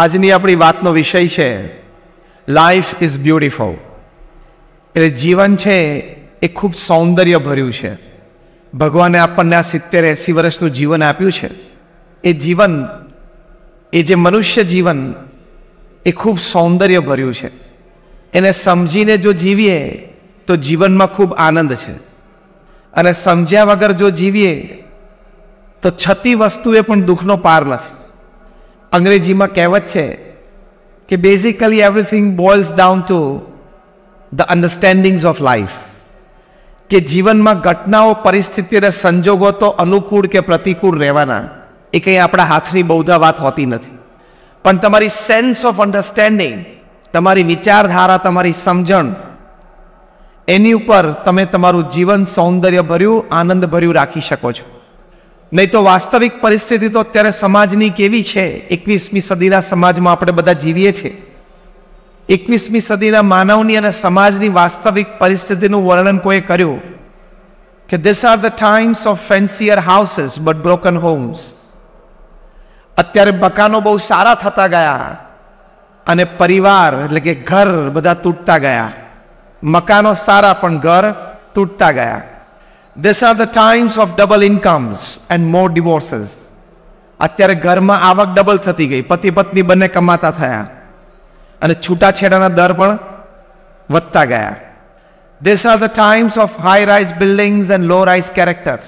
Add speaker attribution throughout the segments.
Speaker 1: આજની આપણી વાતનો વિષય છે લાઈફ ઇઝ બ્યુટિફુલ એટલે જીવન છે એ ખૂબ સૌંદર્ય ભર્યું છે ભગવાને આપણને આ સિત્તેર એંસી વર્ષનું જીવન આપ્યું છે એ જીવન એ જે મનુષ્ય જીવન એ ખૂબ સૌંદર્ય ભર્યું છે એને સમજીને જો જીવીએ તો જીવનમાં ખૂબ આનંદ છે અને સમજ્યા વગર જો જીવીએ તો છતી વસ્તુએ પણ દુઃખનો પાર નથી અંગ્રેજીમાં કહેવત છે કે basically everything boils down to the understandings of life કે જીવનમાં ઘટનાઓ પરિસ્થિતિ અને સંજોગો તો અનુકૂળ કે પ્રતિકૂળ રહેવાના એ કંઈ આપણા હાથની બહુધા વાત હોતી નથી પણ તમારી સેન્સ ઓફ અન્ડરસ્ટેન્ડિંગ તમારી વિચારધારા તમારી સમજણ એની ઉપર તમે તમારું જીવન સૌંદર્ય ભર્યું આનંદ ભર્યું રાખી શકો છો નહીં તો વાસ્તવિક પરિસ્થિતિ તો અત્યારે સમાજની કેવી છે એકવીસમી સદીના સમાજમાં આપણે બધા જીવીએ છીએ એકવીસમી સદીના માનવની અને સમાજની વાસ્તવિક પરિસ્થિતિનું વર્ણન કોઈ કર્યું કે these are the times of fancier houses but broken homes અત્યારે મકાનો બહુ સારા થતા ગયા અને પરિવાર એટલે કે ઘર બધા તૂટતા ગયા મકાનો સારા પણ ઘર તૂટતા ગયા These are the times of double incomes and more divorces અત્યારે ઘરમાં આવક ડબલ થતી ગઈ પતિ પત્ની બંને કમાતા થયા અને છૂટાછેડાના દર પણ વધતા ગયા these are the times of high rise buildings and low rise characters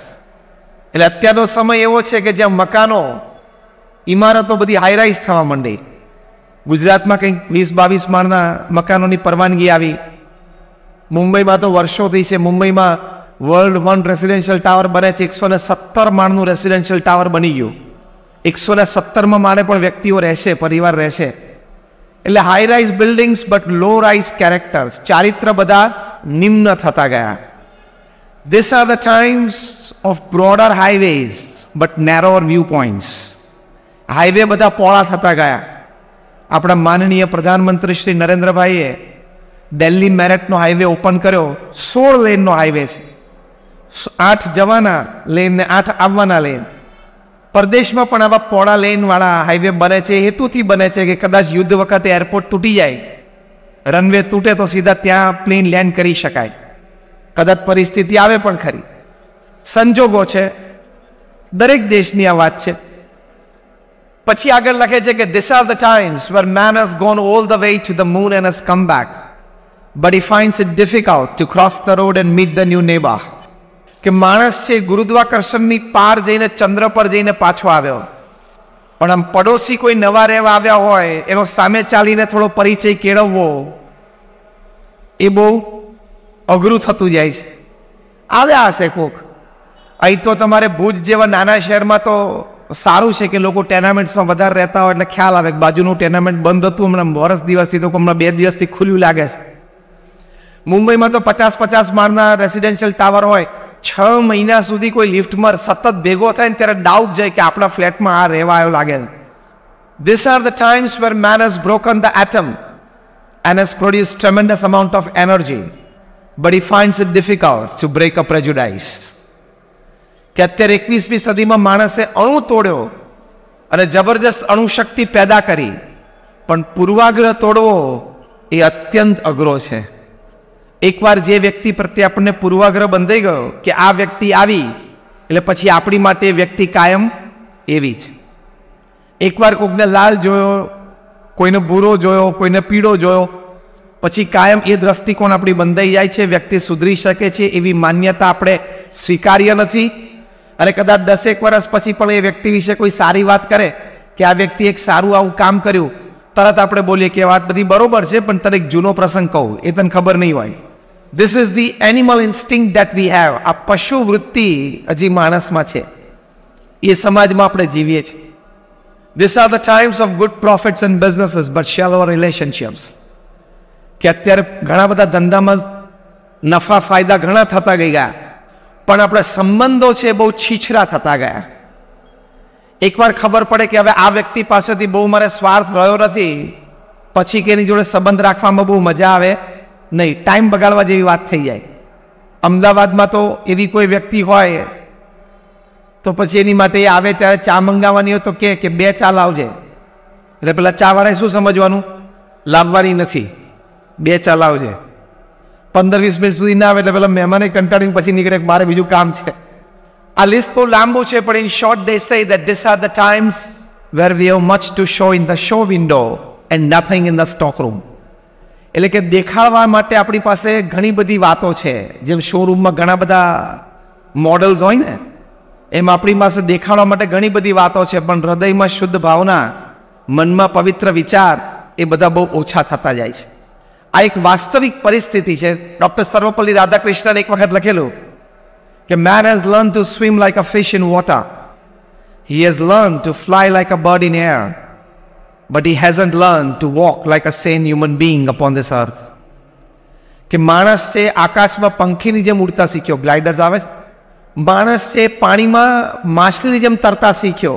Speaker 1: એટલે અત્યારનો સમય એવો છે કે જ્યાં મકાનો ઇમારતો બધી હાઈ રાઇઝ થવા માંડી ગુજરાતમાં કંઈક વીસ બાવીસ માળના મકાનોની પરવાનગી આવી મુંબઈમાં તો વર્ષોથી છે મુંબઈમાં વર્લ્ડ વન રેસિડેન્શિયલ ટાવર બને છે એકસો ને સત્તર માળનું રેસિડેન્શિયલ ટાવર બની ગયું એકસો ને સત્તરમાં માળે પણ વ્યક્તિઓ રહેશે પરિવાર રહેશે એટલે high rise buildings but low rise characters ચારિત્ર બધા નિમ્ન થતા ગયા these are the times of broader highways but narrower view points highway બધા પોળા થતા ગયા આપણા માનનીય પ્રધાનમંત્રી શ્રી નરેન્દ્રભાઈએ દિલ્હી મેરઠનો હાઈવે ઓપન કર્યો સોળ લેનનો હાઈવે છે આઠ જવાના લેન ને આઠ આવવાના લેન પરદેશમાં પણ આવા પોળા લેનવાળા હાઈવે બને છે હેતુથી બને છે કે કદાચ યુદ્ધ વખતે એરપોર્ટ તૂટી જાય રનવે તૂટે તો સીધા ત્યાં પ્લેન લેન્ડ કરી શકાય કદાચ પરિસ્થિતિ આવે પણ ખરી સંજોગો છે દરેક દેશની આ વાત છે પછી આગળ લખે છે કે these are the times where man has gone all the way to the moon and has come back but he finds it difficult to cross the road and meet the new neighbour કે માણસ છે ગુરુદ્વાકર્ષણની પાર જઈને ચંદ્ર પર જઈને પાછો આવ્યો પણ આમ પડોશી કોઈ નવા રહેવા આવ્યા હોય એનો સામે ચાલીને થોડો પરિચય કેળવવો એ બહુ અઘરું થતું જાય છે આવ્યા હશે કોક અહીં તો તમારે ભુજ જેવા નાના શહેરમાં તો સારું છે કે લોકો ટેર્નામેન્ટ્સમાં વધારે રહેતા હોય એટલે ખ્યાલ આવે કે બાજુનું ટેર્નામેન્ટ બંધ હતું હમણાં વર્ષ દિવસથી તો હમણાં બે દિવસથી ખુલ્યું લાગે છે મુંબઈમાં તો પચાસ પચાસ માળના રેસિડેન્શિયલ ટાવર હોય છ મહિના સુધી કોઈ લિફ્ટમાં સતત ભેગો થાય ને ત્યારે ડાઉટ જાય કે આપણા ફ્લેટમાં આ રહેવા આવ્યો લાગે these are the times where man has broken the atom and has produce tremendous amount of energy but he finds it difficult to break up prejudices કે અત્યારે એકવીસમી સદીમાં માણસે અણુ તોડ્યો અને જબરદસ્ત અણુશક્તિ પેદા કરી પણ પૂર્વાગ્રહ તોડવો એ અત્યંત અઘરો છે એકવાર જે વ્યક્તિ પ્રત્યે આપણને પૂર્વાગ્રહ બંધાઈ ગયો કે આ વ્યક્તિ આવી એટલે પછી આપણી માટે વ્યક્તિ કાયમ એવી જ એકવાર કોઈકને લાલ જોયો કોઈને ભૂરો જોયો કોઈને પીળો જોયો પછી કાયમ એ દ્રષ્ટિકોણ આપણી બંધાઈ જાય છે વ્યક્તિ સુધરી શકે છે એવી માન્યતા આપણે સ્વીકાર્ય નથી અને કદાચ દસેક વર્ષ પછી પણ એ વ્યક્તિ વિશે કોઈ સારી વાત કરે કે આ વ્યક્તિ એક સારું આવું કામ કર્યું તરત આપણે બોલીએ કે વાત બધી બરોબર છે પણ તને એક જૂનો પ્રસંગ કહું એ તને ખબર નહીં હોય this is the animal instinct that we have આ પશુ વૃત્તિ હજી માણસમાં છે એ સમાજમાં આપણે જીવીએ છીએ these are the times of good profits and businesses but shallow relationships કે અત્યારે ઘણા બધા ધંધામાં નફા ફાયદા ઘણા થતા ગઈ ગયા પણ આપણા સંબંધો છે બહુ છીછરા થતા ગયા એકવાર ખબર પડે કે હવે આ વ્યક્તિ પાસેથી બહુ મારે સ્વાર્થ રહ્યો નથી પછી કે એની જોડે સંબંધ રાખવામાં બહુ મજા આવે નહીં ટાઈમ બગાડવા જેવી વાત થઈ જાય અમદાવાદમાં તો એવી કોઈ વ્યક્તિ હોય તો પછી એની માટે આવે ત્યારે ચા મંગાવવાની હોય તો કહે કે બે ચા લાવજે એટલે પેલા ચાવાળાએ શું સમજવાનું લાવવાની નથી બે ચા લાવજે પંદર વીસ મિનિટ સુધી ના આવે એટલે પેલા મહેમાને કંટાળીને પછી નીકળે મારે બીજું કામ છે આ લિસ્ટ બહુ લાંબુ છે પણ in short they say that these are the times where we have much to show in the show window and nothing in the stock room એટલે કે દેખાડવા માટે આપણી પાસે ઘણી બધી વાતો છે જેમ શોરૂમમાં ઘણા બધા મોડલ્સ હોય ને એમ આપણી પાસે દેખાડવા માટે ઘણી બધી વાતો છે પણ હૃદયમાં શુદ્ધ ભાવના મનમાં પવિત્ર વિચાર એ બધા બહુ ઓછા થતા જાય છે આ એક વાસ્તવિક પરિસ્થિતિ છે ડૉક્ટર સર્વપલ્લી રાધાકૃષ્ણને એક વખત લખેલું કે man has learn to swim like a fish in water he has learn to fly like a bird in air but he hasn't learn to walk like a sane human being upon this earth કે માણસ છે આકાશમાં પંખીની જેમ ઉડતા શીખ્યો ગ્લાઇડર્સ આવે માણસ છે પાણીમાં માછલીની જેમ તરતા શીખ્યો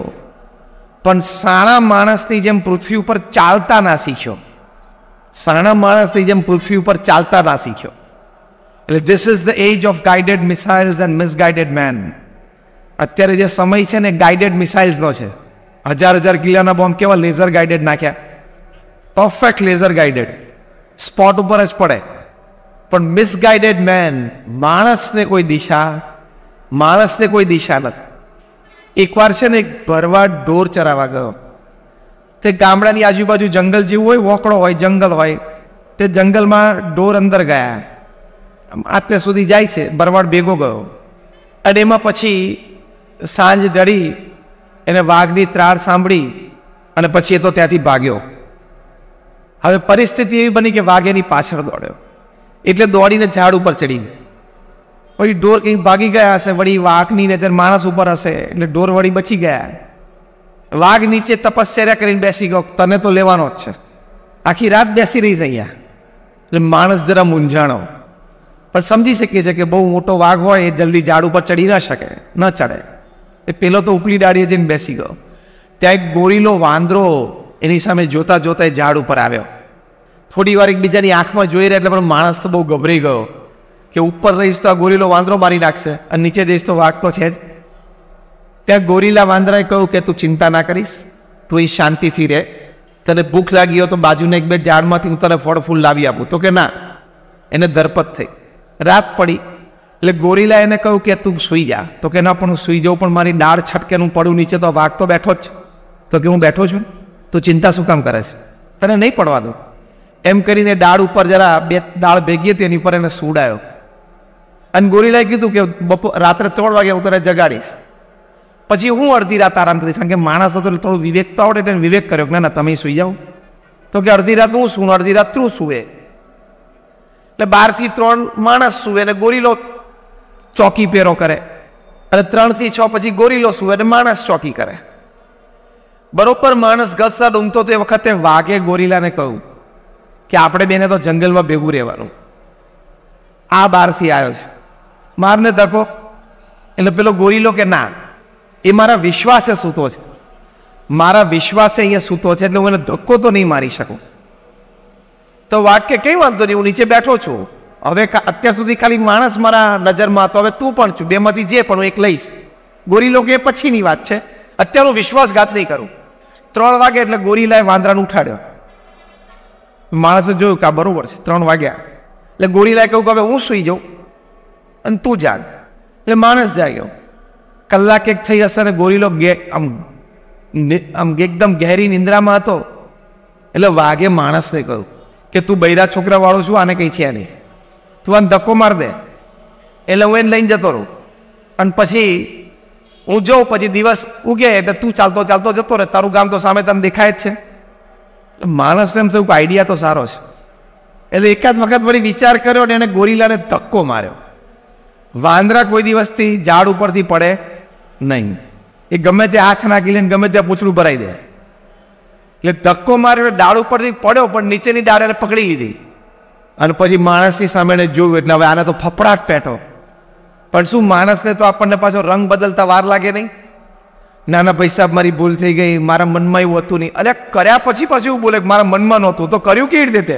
Speaker 1: પણ સાણા માણસની જેમ પૃથ્વી ઉપર ચાલતા ના શીખ્યો સાણા માણસની જેમ પૃથ્વી ઉપર ચાલતા ના શીખ્યો એટલે this is the age of guided missiles and misguided man અત્યારે જે સમય છે ને ગાઇડેડ મિસાઇલ્સનો છે હજાર હજાર કિલ્લાના બોમ્બ કેવા લેઝર ગાઈડેડ નાખ્યા પરફેક્ટ લેઝર ગાઈડેડ સ્પોટ ઉપર જ પડે પણ મિસગાઈડેડ મેન માણસને કોઈ દિશા માણસને કોઈ દિશા નથી એકવાર છે ને એક ભરવા ઢોર ચરાવા ગયો તે ગામડાની આજુબાજુ જંગલ જેવું હોય વોકડો હોય જંગલ હોય તે જંગલમાં ઢોર અંદર ગયા અત્યાર સુધી જાય છે ભરવાડ ભેગો ગયો અને એમાં પછી સાંજ દડી એને વાઘની ત્રાળ સાંભળી અને પછી એ તો ત્યાંથી ભાગ્યો હવે પરિસ્થિતિ એવી બની કે વાઘ એની પાછળ દોડ્યો એટલે દોડીને ઝાડ ઉપર ચડી ગયો પછી ઢોર કંઈક ભાગી ગયા હશે વળી વાઘની નજર માણસ ઉપર હશે એટલે ઢોર વળી બચી ગયા વાઘ નીચે તપશ્ચર્યા કરીને બેસી ગયો તને તો લેવાનો જ છે આખી રાત બેસી રહી અહીંયા એટલે માણસ જરા મૂંઝાણો પણ સમજી શકીએ છીએ કે બહુ મોટો વાઘ હોય એ જલ્દી ઝાડ ઉપર ચડી ન શકે ન ચડે એ પહેલો તો ઉપલી ડાળીએ જઈને બેસી ગયો ત્યાં એક ગોરીલો વાંદરો એની સામે જોતા જોતા એ ઝાડ ઉપર આવ્યો થોડી વાર એકબીજાની આંખમાં જોઈ રહ્યા એટલે પણ માણસ તો બહુ ગભરાઈ ગયો કે ઉપર રહીશ તો આ ગોરીલો વાંદરો મારી નાખશે અને નીચે જઈશ તો વાઘ તો છે જ ત્યાં ગોરીલા વાંદરાએ કહ્યું કે તું ચિંતા ના કરીશ તું એ શાંતિથી રહે તને ભૂખ લાગી હોય તો બાજુના એક બે ઝાડમાંથી હું તને ફળ ફૂલ લાવી આપું તો કે ના એને ધરપત થઈ રાત પડી એટલે ગોરીલા એને કહ્યું કે તું સૂઈ જા તો કે ના પણ હું સૂઈ જાઉં પણ મારી ડાળ છટકેનું પડું નીચે તો વાઘ તો બેઠો જ તો કે હું બેઠો છું તું ચિંતા શું કામ કરે છે તને નહીં પડવા પડવાનું એમ કરીને ડાળ ઉપર જરા બે ડાળ ભેગી હતી એની ઉપર એને સૂડાયો અને ગોરીલાએ કીધું કે બપોર રાત્રે ત્રણ વાગે હું તને જગાડીશ પછી હું અડધી રાત આરામ કરીશ કારણ કે માણસ હતો એટલે થોડું વિવેક તો આવડે એટલે વિવેક કર્યો કે ના ના તમે સૂઈ જાઓ તો કે અડધી રાત હું સૂન અડધી રાત તું સૂવે એટલે બારથી ત્રણ માણસ સૂવે અને ગોરીલો ચોકી પહેરો કરે અને ત્રણથી છ પછી ગોરીલો સુવે અને માણસ ચોકી કરે બરોબર માણસ ગસર ઊંઘતો તે વખતે વાઘે ગોરીલાને કહ્યું કે આપણે બેને તો જંગલમાં ભેગું રહેવાનું આ બારથી આવ્યો છે મારને તરફો એટલે પેલો ગોરીલો કે ના એ મારા વિશ્વાસે સૂતો છે મારા વિશ્વાસે અહીંયા સૂતો છે એટલે હું એને ધક્કો તો નહીં મારી શકું તો વાઘ કે કંઈ વાંધો નહીં હું નીચે બેઠો છું હવે અત્યાર સુધી ખાલી માણસ મારા નજરમાં હતો હવે તું પણ છું બેમાંથી જે પણ હું એક લઈશ ગોરી લોકો એ પછીની વાત છે અત્યારે હું વિશ્વાસઘાત નહીં કરું ત્રણ વાગે એટલે ગોરીલાએ વાંદરાને ઉઠાડ્યો માણસે જોયું કે આ બરોબર છે ત્રણ વાગ્યા એટલે ગોરીલાએ કહ્યું કે હવે હું સુઈ જાઉં અને તું જાગ એટલે માણસ જાગ્યો કલાક એક થઈ હશે અને ગોરીલો ગે આમ આમ એકદમ ગહેરી નિંદ્રામાં હતો એટલે વાઘે માણસને કહ્યું કે તું બૈરા છોકરાવાળો છું આને કંઈ છે નહીં તું આને ધક્કો માર દે એટલે હું એને લઈને જતો રહું અને પછી હું જોઉં પછી દિવસ ઉગે એટલે તું ચાલતો ચાલતો જતો રહે તારું ગામ તો સામે તને દેખાય જ છે માણસ એમ થયું કે આઈડિયા તો સારો છે એટલે એકાદ વખત વળી વિચાર કર્યો અને એણે ગોરીલાને ધક્કો માર્યો વાંદરા કોઈ દિવસથી ઝાડ ઉપરથી પડે નહીં એ ગમે તે આંખ નાખી લઈને ગમે ત્યાં પૂછડું ભરાઈ દે એટલે ધક્કો માર્યો ડાળ ઉપરથી પડ્યો પણ નીચેની ડાળ એને પકડી લીધી અને પછી માણસની સામે જોયું એટલે હવે આને તો ફફડાટ પેટો પણ શું માણસને તો આપણને પાછો રંગ બદલતા વાર લાગે નહીં નાના ભાઈ સાહેબ મારી ભૂલ થઈ ગઈ મારા મનમાં એવું હતું નહીં અરે કર્યા પછી પાછું એવું બોલે મારા મનમાં નહોતું તો કર્યું કેવી રીતે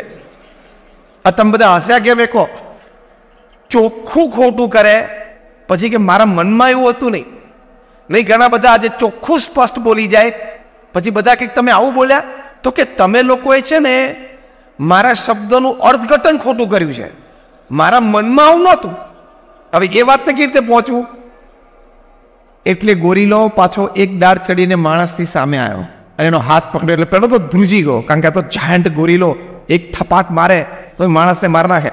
Speaker 1: આ તમે બધા હસ્યા કેમ એકો ચોખ્ખું ખોટું કરે પછી કે મારા મનમાં એવું હતું નહીં નહીં ઘણા બધા આજે ચોખ્ખું સ્પષ્ટ બોલી જાય પછી બધા કંઈક તમે આવું બોલ્યા તો કે તમે લોકોએ છે ને મારા શબ્દનું અર્થઘટન ખોટું કર્યું છે મારા મનમાં આવું નહોતું હવે એ વાતને કેવી રીતે પહોંચવું એટલે ગોરીલો પાછો એક દાળ ચડીને માણસની સામે આવ્યો અને એનો હાથ પકડ્યો એટલે પેલો તો ધ્રુજી ગયો કારણ કે આ તો જાયન્ટ ગોરીલો એક થપાક મારે તો માણસને માર નાખે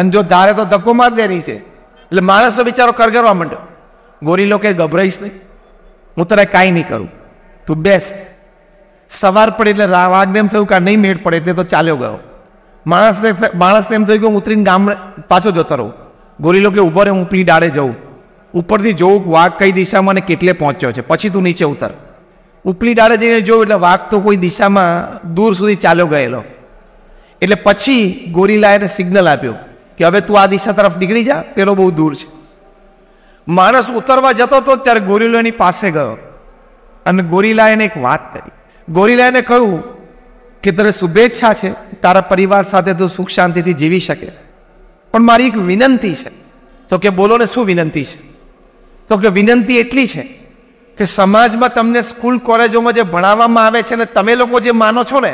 Speaker 1: અને જો ધારે તો ધક્કો માર દે છે એટલે માણસનો બિચારો કરગરવા માંડ્યો ગોરીલો કે ગભરાઈશ નહીં હું તને કાંઈ નહીં કરું તું બેસ સવાર પડે એટલે વાઘને એમ થયું કે નહીં મેળ પડે એટલે તો ચાલ્યો ગયો માણસને માણસને એમ થયું કે હું ઉતરીને ગામ પાછો જતો રહું ગોરીલો કે ઉપર હું પી ડાળે જઉં ઉપરથી જોઉં વાઘ કઈ દિશામાં અને કેટલે પહોંચ્યો છે પછી તું નીચે ઉતર ઉપલી ડાળે જઈને જોયું એટલે વાઘ તો કોઈ દિશામાં દૂર સુધી ચાલ્યો ગયેલો એટલે પછી ગોરીલાએ એને સિગ્નલ આપ્યો કે હવે તું આ દિશા તરફ નીકળી જા પેલો બહુ દૂર છે માણસ ઉતરવા જતો હતો ત્યારે ગોરીલો એની પાસે ગયો અને ગોરીલાએ એને એક વાત કરી ગોરીલાએ કહ્યું કે તને શુભેચ્છા છે તારા પરિવાર સાથે તું સુખ શાંતિથી જીવી શકે પણ મારી એક વિનંતી છે તો કે બોલો ને શું વિનંતી છે તો કે વિનંતી એટલી છે કે સમાજમાં તમને સ્કૂલ કોલેજોમાં જે ભણાવવામાં આવે છે ને તમે લોકો જે માનો છો ને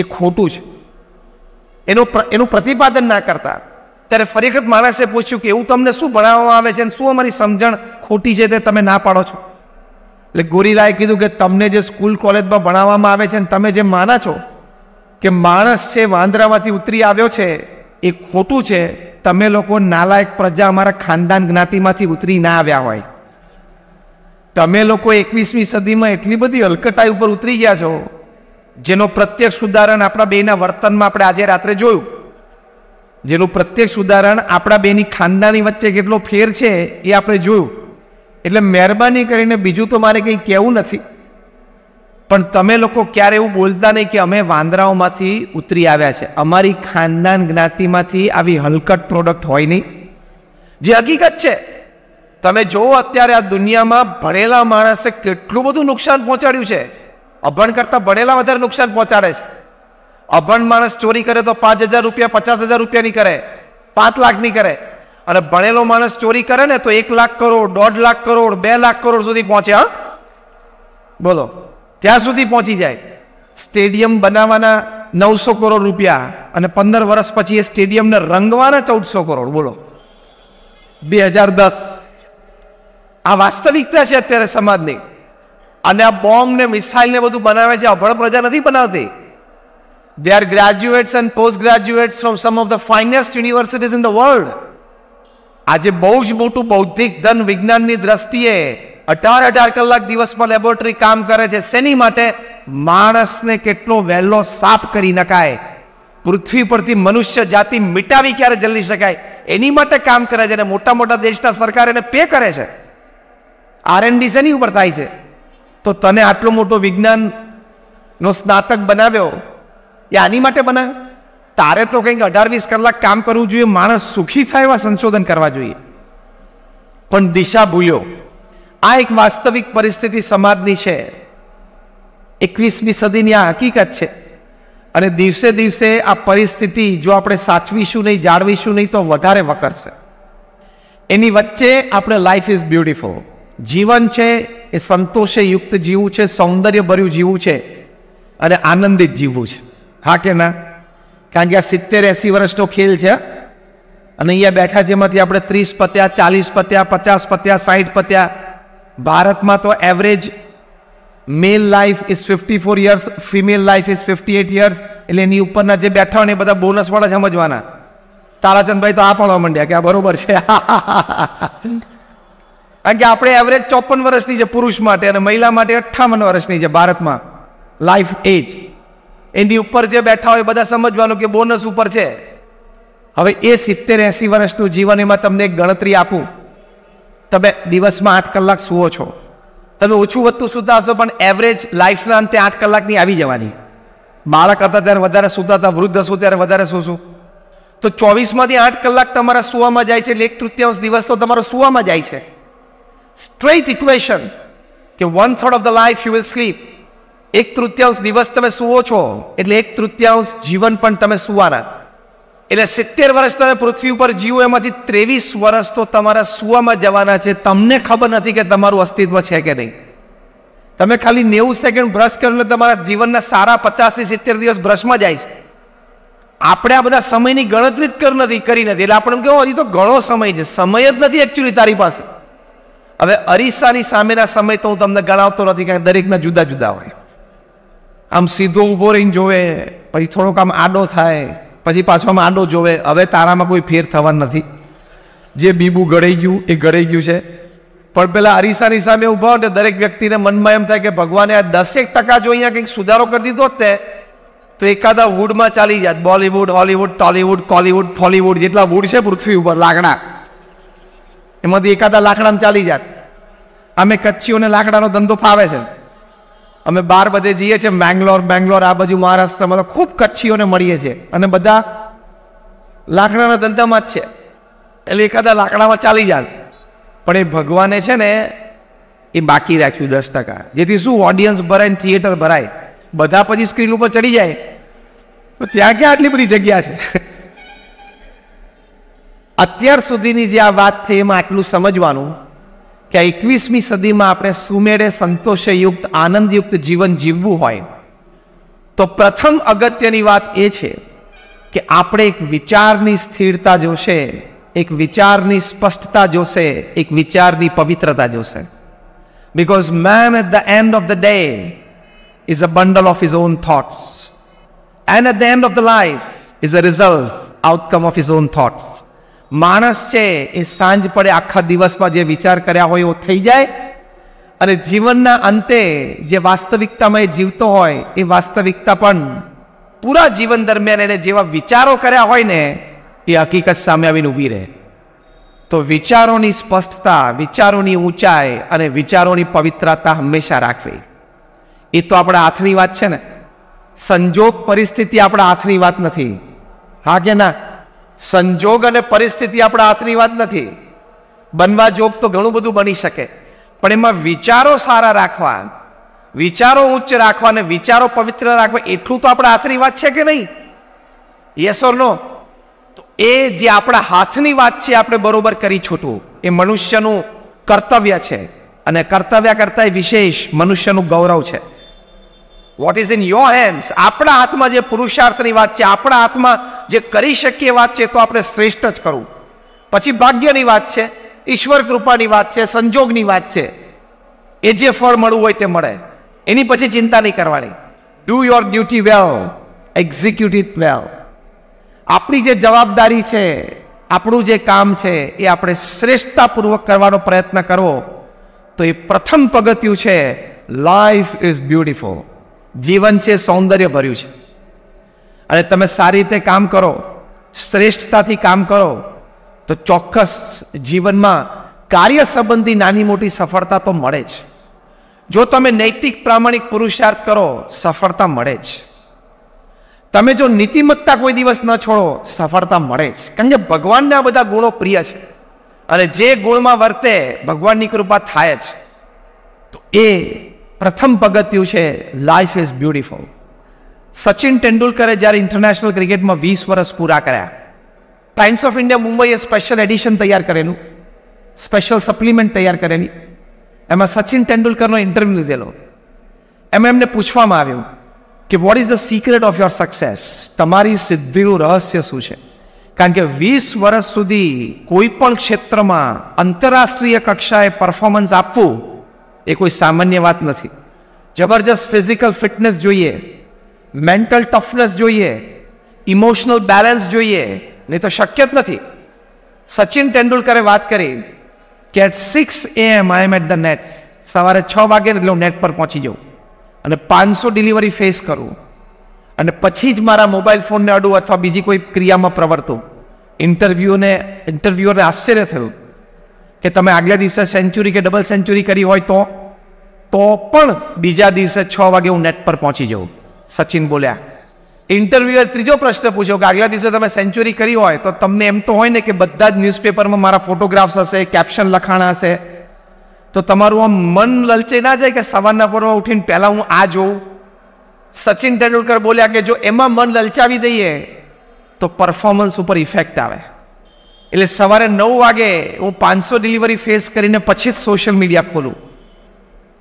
Speaker 1: એ ખોટું છે એનું એનું પ્રતિપાદન ના કરતા ત્યારે ફરી વખત માણસે પૂછ્યું કે એવું તમને શું ભણાવવામાં આવે છે અને શું અમારી સમજણ ખોટી છે તે તમે ના પાડો છો એટલે ગોરીલાએ કીધું કે તમને જે સ્કૂલ કોલેજમાં ભણાવવામાં આવે છે ને તમે જે માના છો કે માણસ છે વાંદરામાંથી ઉતરી આવ્યો છે એ ખોટું છે તમે લોકો નાલાયક પ્રજા અમારા ખાનદાન જ્ઞાતિમાંથી ઉતરી ના આવ્યા હોય તમે લોકો એકવીસમી સદીમાં એટલી બધી અલકટાઈ ઉપર ઉતરી ગયા છો જેનો પ્રત્યક્ષ ઉદાહરણ આપણા બેના વર્તનમાં આપણે આજે રાત્રે જોયું જેનું પ્રત્યક્ષ ઉદાહરણ આપણા બેની ખાનદાની વચ્ચે કેટલો ફેર છે એ આપણે જોયું એટલે મહેરબાની કરીને બીજું તો મારે કંઈ કહેવું નથી પણ તમે લોકો ક્યારે એવું બોલતા નહીં કે અમે વાંદરાઓમાંથી ઉતરી આવ્યા છે અમારી ખાનદાન જ્ઞાતિમાંથી આવી હલકટ પ્રોડક્ટ હોય નહીં જે હકીકત છે તમે જુઓ અત્યારે આ દુનિયામાં ભણેલા માણસે કેટલું બધું નુકસાન પહોંચાડ્યું છે અભણ કરતાં ભણેલા વધારે નુકસાન પહોંચાડે છે અભણ માણસ ચોરી કરે તો પાંચ હજાર રૂપિયા પચાસ હજાર રૂપિયાની કરે પાંચ લાખની કરે અને ભણેલો માણસ ચોરી કરે ને તો એક લાખ કરોડ દોઢ લાખ કરોડ બે લાખ કરોડ સુધી પહોંચે હા બોલો ત્યાં સુધી પહોંચી જાય સ્ટેડિયમ બનાવવાના નવસો કરોડ રૂપિયા અને પંદર વર્ષ પછી એ સ્ટેડિયમને રંગવાના ચૌદસો કરોડ બોલો બે હજાર દસ આ વાસ્તવિકતા છે અત્યારે સમાજની અને આ બોમ્બ ને મિસાઇલ ને બધું બનાવે છે અભળ પ્રજા નથી બનાવતી they are graduates and post graduates from some of the finest universities in the world આજે બહુ જ મોટું બૌદ્ધિક ધન વિજ્ઞાનની દ્રષ્ટિએ અઢાર અઢાર કલાક દિવસમાં લેબોરેટરી કામ કરે છે શેની માટે માણસને કેટલો વહેલો સાફ કરી નકાય પૃથ્વી પરથી મનુષ્ય જાતિ મિટાવી ક્યારે જલ્દી શકાય એની માટે કામ કરે છે અને મોટા મોટા દેશના સરકાર એને પે કરે છે આરએનડી શેની ઉપર થાય છે તો તને આટલો મોટો વિજ્ઞાનનો સ્નાતક બનાવ્યો એ આની માટે બનાવ્યો તારે તો કંઈક અઢાર વીસ કલાક કામ કરવું જોઈએ માણસ સુખી થાય એવા સંશોધન કરવા જોઈએ પણ દિશા ભૂલ્યો આ એક વાસ્તવિક પરિસ્થિતિ સમાજની છે એકવીસમી સદીની આ હકીકત છે અને દિવસે દિવસે આ પરિસ્થિતિ જો આપણે સાચવીશું નહીં જાળવીશું નહીં તો વધારે વકરશે એની વચ્ચે આપણે લાઈફ ઇઝ બ્યુટિફુલ જીવન છે એ સંતોષે યુક્ત જીવવું છે સૌંદર્યભર્યું જીવવું છે અને આનંદિત જીવવું છે હા કે ના કારણ કે આ સિત્તેર એંસી વર્ષનો ખેલ છે અને અહીંયા બેઠા જેમાંથી આપણે ત્રીસ પત્યા ચાલીસ પત્યા પચાસ પત્યા સાઠ પત્યા ભારતમાં તો average male life is fifty four years female life is fifty eight years એટલે એની ઉપરના જે બેઠા હોય એ બધા બોનસવાળા સમજવાના તારાચંદભાઈ તો આ પણ માંડ્યા કે આ બરોબર છે કારણ કે આપણે એવરેજ ચોપન વર્ષની છે પુરુષ માટે અને મહિલા માટે અઠ્ઠાવન વર્ષની છે ભારતમાં લાઈફ એજ એની ઉપર જે બેઠા હોય બધા સમજવાનું કે બોનસ ઉપર છે હવે એ સિત્તેર એંસી વર્ષનું જીવન એમાં તમને એક ગણતરી આપું તમે દિવસમાં આઠ કલાક સુવો છો તમે ઓછું વધતું સુતા હશો પણ એવરેજ લાઈફના અંતે આઠ કલાકની આવી જવાની બાળક હતા ત્યારે વધારે સુતા હતા વૃદ્ધ હશું ત્યારે વધારે સૂશું તો ચોવીસમાંથી આઠ કલાક તમારા સુવામાં જાય છે એટલે એક તૃતીયાંશ દિવસ તો તમારો સુવામાં જાય છે સ્ટ્રેટ ઇક્વેશન કે one third of the life you will sleep એક તૃતીયાંશ દિવસ તમે સુવો છો એટલે એક તૃતીયાંશ જીવન પણ તમે સુવાના એટલે સિત્તેર વર્ષ તમે પૃથ્વી ઉપર જીવો એમાંથી ત્રેવીસ વર્ષ તો તમારા સુવામાં જવાના છે તમને ખબર નથી કે તમારું અસ્તિત્વ છે કે નહીં તમે ખાલી નેવું સેકન્ડ બ્રશ કરો એટલે તમારા જીવનના સારા પચાસથી સિત્તેર દિવસ બ્રશમાં જાય છે આપણે આ બધા સમયની ગણતરી જ કરી નથી કરી નથી એટલે આપણે કહો હજી તો ઘણો સમય છે સમય જ નથી એકચ્યુઅલી તારી પાસે હવે અરીસાની સામેના સમય તો હું તમને ગણાવતો નથી કારણ કે દરેકના જુદા જુદા હોય આમ સીધો ઊભો રહીને જોવે પછી થોડોક આમ આડો થાય પછી પાછો આમ આડો જોવે હવે તારામાં કોઈ ફેર થવાનો નથી જે બીબું ગળાઈ ગયું એ ગળાઈ ગયું છે પણ પેલા અરીસાની સામે ઊભા હોય દરેક વ્યક્તિને મનમાં એમ થાય કે ભગવાને આ દસેક ટકા જો અહીંયા કંઈક સુધારો કરી દીધો જ તે તો એકાદા વુડમાં ચાલી જાત બોલીવુડ હોલિવૂડ ટોલીવુડ કોલિવૂડ ફોલિવૂડ જેટલા વુડ છે પૃથ્વી ઉપર લાકડા એમાંથી એકાદા લાકડામાં ચાલી જાત અમે કચ્છીઓને લાકડાનો ધંધો ફાવે છે અમે બાર બધે જઈએ છીએ મેંગ્લોર બેંગ્લોર આ બાજુ મહારાષ્ટ્રમાં તો ખૂબ કચ્છીઓને મળીએ છીએ અને બધા લાકડાના ધંધામાં જ છે એટલે એકાદા લાકડામાં ચાલી જાય પણ એ ભગવાને છે ને એ બાકી રાખ્યું દસ ટકા જેથી શું ઓડિયન્સ ભરાય ને થિયેટર ભરાય બધા પછી સ્ક્રીન ઉપર ચડી જાય તો ત્યાં ક્યાં આટલી બધી જગ્યા છે અત્યાર સુધીની જે આ વાત થઈ એમાં આટલું સમજવાનું કે આ એકવીસમી સદીમાં આપણે સુમેળે સંતોષયુક્ત આનંદયુક્ત જીવન જીવવું હોય તો પ્રથમ અગત્યની વાત એ છે કે આપણે એક વિચારની સ્થિરતા જોશે એક વિચારની સ્પષ્ટતા જોશે એક વિચારની પવિત્રતા જોશે because man at the end of the day is a bundle of his own thoughts and at the end of the life is a result outcome of his own thoughts માણસ છે એ સાંજ પડે આખા દિવસમાં જે વિચાર કર્યા હોય એવો થઈ જાય અને જીવનના અંતે જે વાસ્તવિકતામાં એ જીવતો હોય એ વાસ્તવિકતા પણ પૂરા જીવન દરમિયાન એને જેવા વિચારો કર્યા હોય ને એ હકીકત સામે આવીને ઊભી રહે તો વિચારોની સ્પષ્ટતા વિચારોની ઊંચાઈ અને વિચારોની પવિત્રતા હંમેશા રાખવી એ તો આપણા હાથની વાત છે ને સંજોગ પરિસ્થિતિ આપણા હાથની વાત નથી હા કે ના સંજોગ અને પરિસ્થિતિ આપણા હાથની વાત નથી બનવા જોગ તો ઘણું બધું બની શકે પણ એમાં વિચારો સારા રાખવા વિચારો ઉચ્ચ રાખવા અને વિચારો પવિત્ર રાખવા એટલું તો આપણા હાથની વાત છે કે નહીં યસ ઓર નો તો એ જે આપણા હાથની વાત છે આપણે બરોબર કરી છૂટવું એ મનુષ્યનું કર્તવ્ય છે અને કર્તવ્ય કરતાં વિશેષ મનુષ્યનું ગૌરવ છે what is in your hands આપણા હાથમાં જે પુરુષાર્થની વાત છે આપણા હાથમાં જે કરી શકીએ વાત છે તો આપણે શ્રેષ્ઠ જ કરવું પછી ભાગ્યની વાત છે ઈશ્વર કૃપાની વાત છે સંજોગની વાત છે એ જે ફળ મળવું હોય તે મળે એની પછી ચિંતા નહીં કરવાની do your duty well execute it well આપણી જે જવાબદારી છે આપણું જે કામ છે એ આપણે શ્રેષ્ઠતાપૂર્વક કરવાનો પ્રયત્ન કરવો તો એ પ્રથમ પગથિયું છે લાઈફ ઇઝ બ્યુટિફુલ જીવન છે સૌંદર્ય ભર્યું છે અને તમે સારી રીતે કામ કરો શ્રેષ્ઠતાથી કામ કરો તો ચોક્કસ જીવનમાં કાર્ય સંબંધી નાની મોટી સફળતા તો મળે જ જો તમે નૈતિક પ્રામાણિક પુરુષાર્થ કરો સફળતા મળે જ તમે જો નીતિમત્તા કોઈ દિવસ ન છોડો સફળતા મળે જ કારણ કે ભગવાનને આ બધા ગુણો પ્રિય છે અને જે ગુણમાં વર્તે ભગવાનની કૃપા થાય જ તો એ પ્રથમ પગથિયું છે લાઈફ ઇઝ બ્યુટિફુલ સચિન તેંડુલકરે જ્યારે ઇન્ટરનેશનલ ક્રિકેટમાં વીસ વર્ષ પૂરા કર્યા ટાઈમ્સ ઓફ ઇન્ડિયા મુંબઈએ સ્પેશિયલ એડિશન તૈયાર કરેલું સ્પેશિયલ સપ્લિમેન્ટ તૈયાર કરેલી એમાં સચિન તેંડુલકરનો ઇન્ટરવ્યૂ લીધેલો એમાં એમને પૂછવામાં આવ્યું કે what is the secret of your success તમારી સિદ્ધિનું રહસ્ય શું છે કારણ કે વીસ વર્ષ સુધી કોઈ પણ ક્ષેત્રમાં આંતરરાષ્ટ્રીય કક્ષાએ પરફોર્મન્સ આપવું એ કોઈ સામાન્ય વાત નથી જબરજસ્ત ફિઝિકલ ફિટનેસ જોઈએ મેન્ટલ ટફનેસ જોઈએ ઇમોશનલ બેલેન્સ જોઈએ નહીં તો શક્ય જ નથી સચિન તેંડુલકરે વાત કરી કે at six AM I am at the net સવારે છ વાગે એટલે નેટ પર પહોંચી જાઉં અને પાંચસો ડિલિવરી ફેસ કરું અને પછી જ મારા મોબાઈલ ફોનને અડું અથવા બીજી કોઈ ક્રિયામાં પ્રવર્તું ઇન્ટરવ્યૂને ઇન્ટરવ્યુઅરને આશ્ચર્ય થયું કે તમે આગલા દિવસે સેન્ચુરી કે ડબલ સેન્ચુરી કરી હોય તો તો પણ બીજા દિવસે છ વાગે હું નેટ પર પહોંચી જાઉં સચિન બોલ્યા ઇન્ટરવ્યુએ ત્રીજો પ્રશ્ન પૂછ્યો કે આગલા દિવસે તમે સેન્ચુરી કરી હોય તો તમને એમ તો હોય ને કે બધા જ ન્યૂઝપેપરમાં મારા ફોટોગ્રાફ્સ હશે કેપ્શન લખાણ હશે તો તમારું આમ મન લલચે ના જાય કે સવારના પરમાં ઉઠીને પહેલાં હું આ જોઉં સચિન તેંડુલકર બોલ્યા કે જો એમાં મન લલચાવી દઈએ તો પરફોર્મન્સ ઉપર ઇફેક્ટ આવે એટલે સવારે નવ વાગે હું પાંચસો ડિલિવરી ફેસ કરીને પછી જ સોશિયલ મીડિયા ખોલું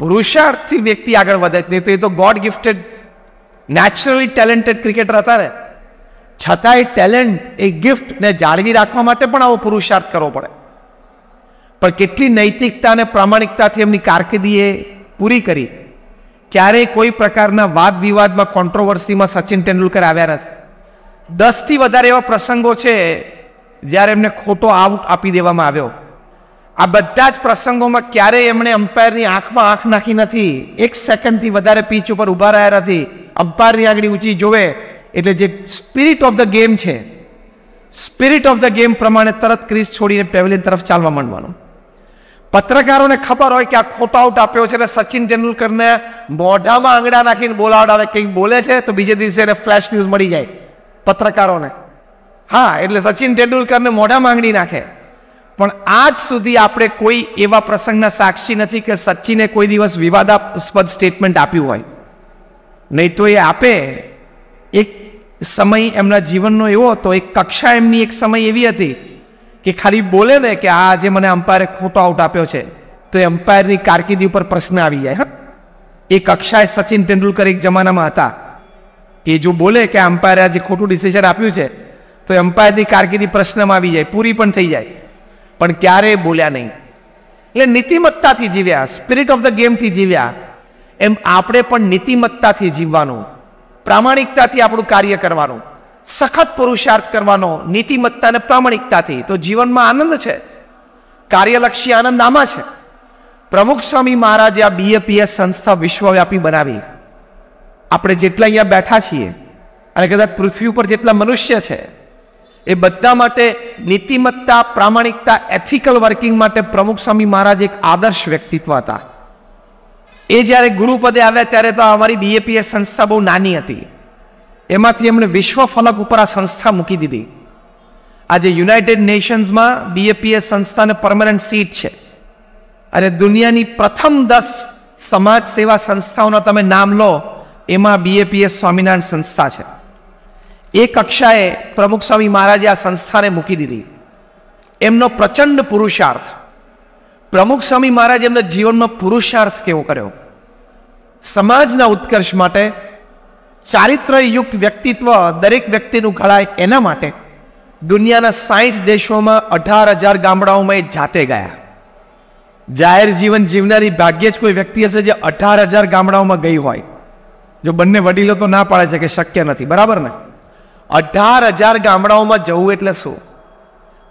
Speaker 1: પુરુષાર્થથી વ્યક્તિ આગળ વધે જ નહીં તો એ તો God gifted naturally talented cricketer હતા ને છતાં એ ટેલેન્ટ એ ગિફ્ટને જાળવી રાખવા માટે પણ આવો પુરુષાર્થ કરવો પડે પણ કેટલી નૈતિકતા અને પ્રામાણિકતાથી એમની કારકિર્દીએ પૂરી કરી ક્યારેય કોઈ પ્રકારના વાદ વિવાદમાં કોન્ટ્રોવર્સીમાં સચિન તેંડુલકર આવ્યા નથી દસથી વધારે એવા પ્રસંગો છે જ્યારે એમને ખોટો આઉટ આપી દેવામાં આવ્યો આ બધા જ પ્રસંગોમાં ક્યારેય એમણે અમ્પાયરની આંખમાં આંખ નાખી નથી એક સેકન્ડથી વધારે પીચ ઉપર ઊભા રહ્યા નથી અમ્પાયરની આંગળી ઊંચી જોવે એટલે જે સ્પિરિટ ઓફ ધ ગેમ છે સ્પિરિટ ઓફ ધ ગેમ પ્રમાણે તરત ક્રીઝ છોડીને પેવેલિયન તરફ ચાલવા માંડવાનું પત્રકારોને ખબર હોય કે આ ખોટો આઉટ આપ્યો છે એટલે સચિન તેંડુલકરને મોઢામાં આંગળા નાખીને બોલાવડાવે કંઈક બોલે છે તો બીજે દિવસે એને ફ્લેશ ન્યૂઝ મળી જાય પત્રકારોને હા એટલે સચિન તેંડુલકરને મોઢા માંગણી નાખે પણ આજ સુધી આપણે કોઈ એવા પ્રસંગના સાક્ષી નથી કે સચિને કોઈ દિવસ વિવાદાસ્પદ સ્ટેટમેન્ટ આપ્યું હોય નહીં તો એ આપે એક સમય એમના જીવનનો એવો હતો એક કક્ષા એમની એક સમય એવી હતી કે ખાલી બોલે ને કે આ આજે મને અમ્પાયરે ખોટો આઉટ આપ્યો છે તો એ અમ્પાયરની કારકિર્દી ઉપર પ્રશ્ન આવી જાય હા એ કક્ષાએ સચિન તેંડુલકર એક જમાનામાં હતા એ જો બોલે કે અમ્પાયરે આજે ખોટું ડિસિઝન આપ્યું છે તો એમ્પાયરની કારકિર્દી પ્રશ્નમાં આવી જાય પૂરી પણ થઈ જાય પણ ક્યારેય બોલ્યા નહીં એટલે નીતિમત્તાથી જીવ્યા સ્પિરિટ ઓફ ધ ગેમથી જીવ્યા એમ આપણે પણ નીતિમત્તાથી જીવવાનું પ્રામાણિકતાથી આપણું કાર્ય કરવાનું સખત પુરુષાર્થ કરવાનો નીતિમત્તા અને પ્રામાણિકતાથી તો જીવનમાં આનંદ છે કાર્યલક્ષી આનંદ આમાં છે પ્રમુખ સ્વામી મહારાજે આ બીએપીએસ સંસ્થા વિશ્વવ્યાપી બનાવી આપણે જેટલા અહીંયા બેઠા છીએ અને કદાચ પૃથ્વી ઉપર જેટલા મનુષ્ય છે એ બધા માટે નીતિમત્તા પ્રામાણિકતા એથિકલ વર્કિંગ માટે પ્રમુખ સ્વામી મહારાજ એક આદર્શ વ્યક્તિત્વ હતા એ જ્યારે ગુરુપદે આવ્યા ત્યારે તો અમારી ડીએપીએસ સંસ્થા બહુ નાની હતી એમાંથી એમણે વિશ્વ ફલક ઉપર આ સંસ્થા મૂકી દીધી આજે યુનાઇટેડ નેશન્સમાં ડીએપીએસ સંસ્થાને પરમનન્ટ સીટ છે અને દુનિયાની પ્રથમ દસ સમાજ સેવા સંસ્થાઓના તમે નામ લો એમાં બીએપીએસ સ્વામિનારાયણ સંસ્થા છે એ કક્ષાએ પ્રમુખ સ્વામી મહારાજે આ સંસ્થાને મૂકી દીધી એમનો પ્રચંડ પુરુષાર્થ પ્રમુખ સ્વામી મહારાજ એમના જીવનમાં પુરુષાર્થ કેવો કર્યો સમાજના ઉત્કર્ષ માટે ચારિત્રયુક્ત વ્યક્તિત્વ દરેક વ્યક્તિનું ઘડાય એના માટે દુનિયાના સાઠ દેશોમાં અઢાર હજાર ગામડાઓમાં એ જાતે ગયા જાહેર જીવન જીવનારી ભાગ્યે જ કોઈ વ્યક્તિ હશે જે અઢાર હજાર ગામડાઓમાં ગઈ હોય જો બંને વડીલો તો ના પાડે છે કે શક્ય નથી બરાબર ને અઢાર હજાર ગામડાઓમાં જવું એટલે શું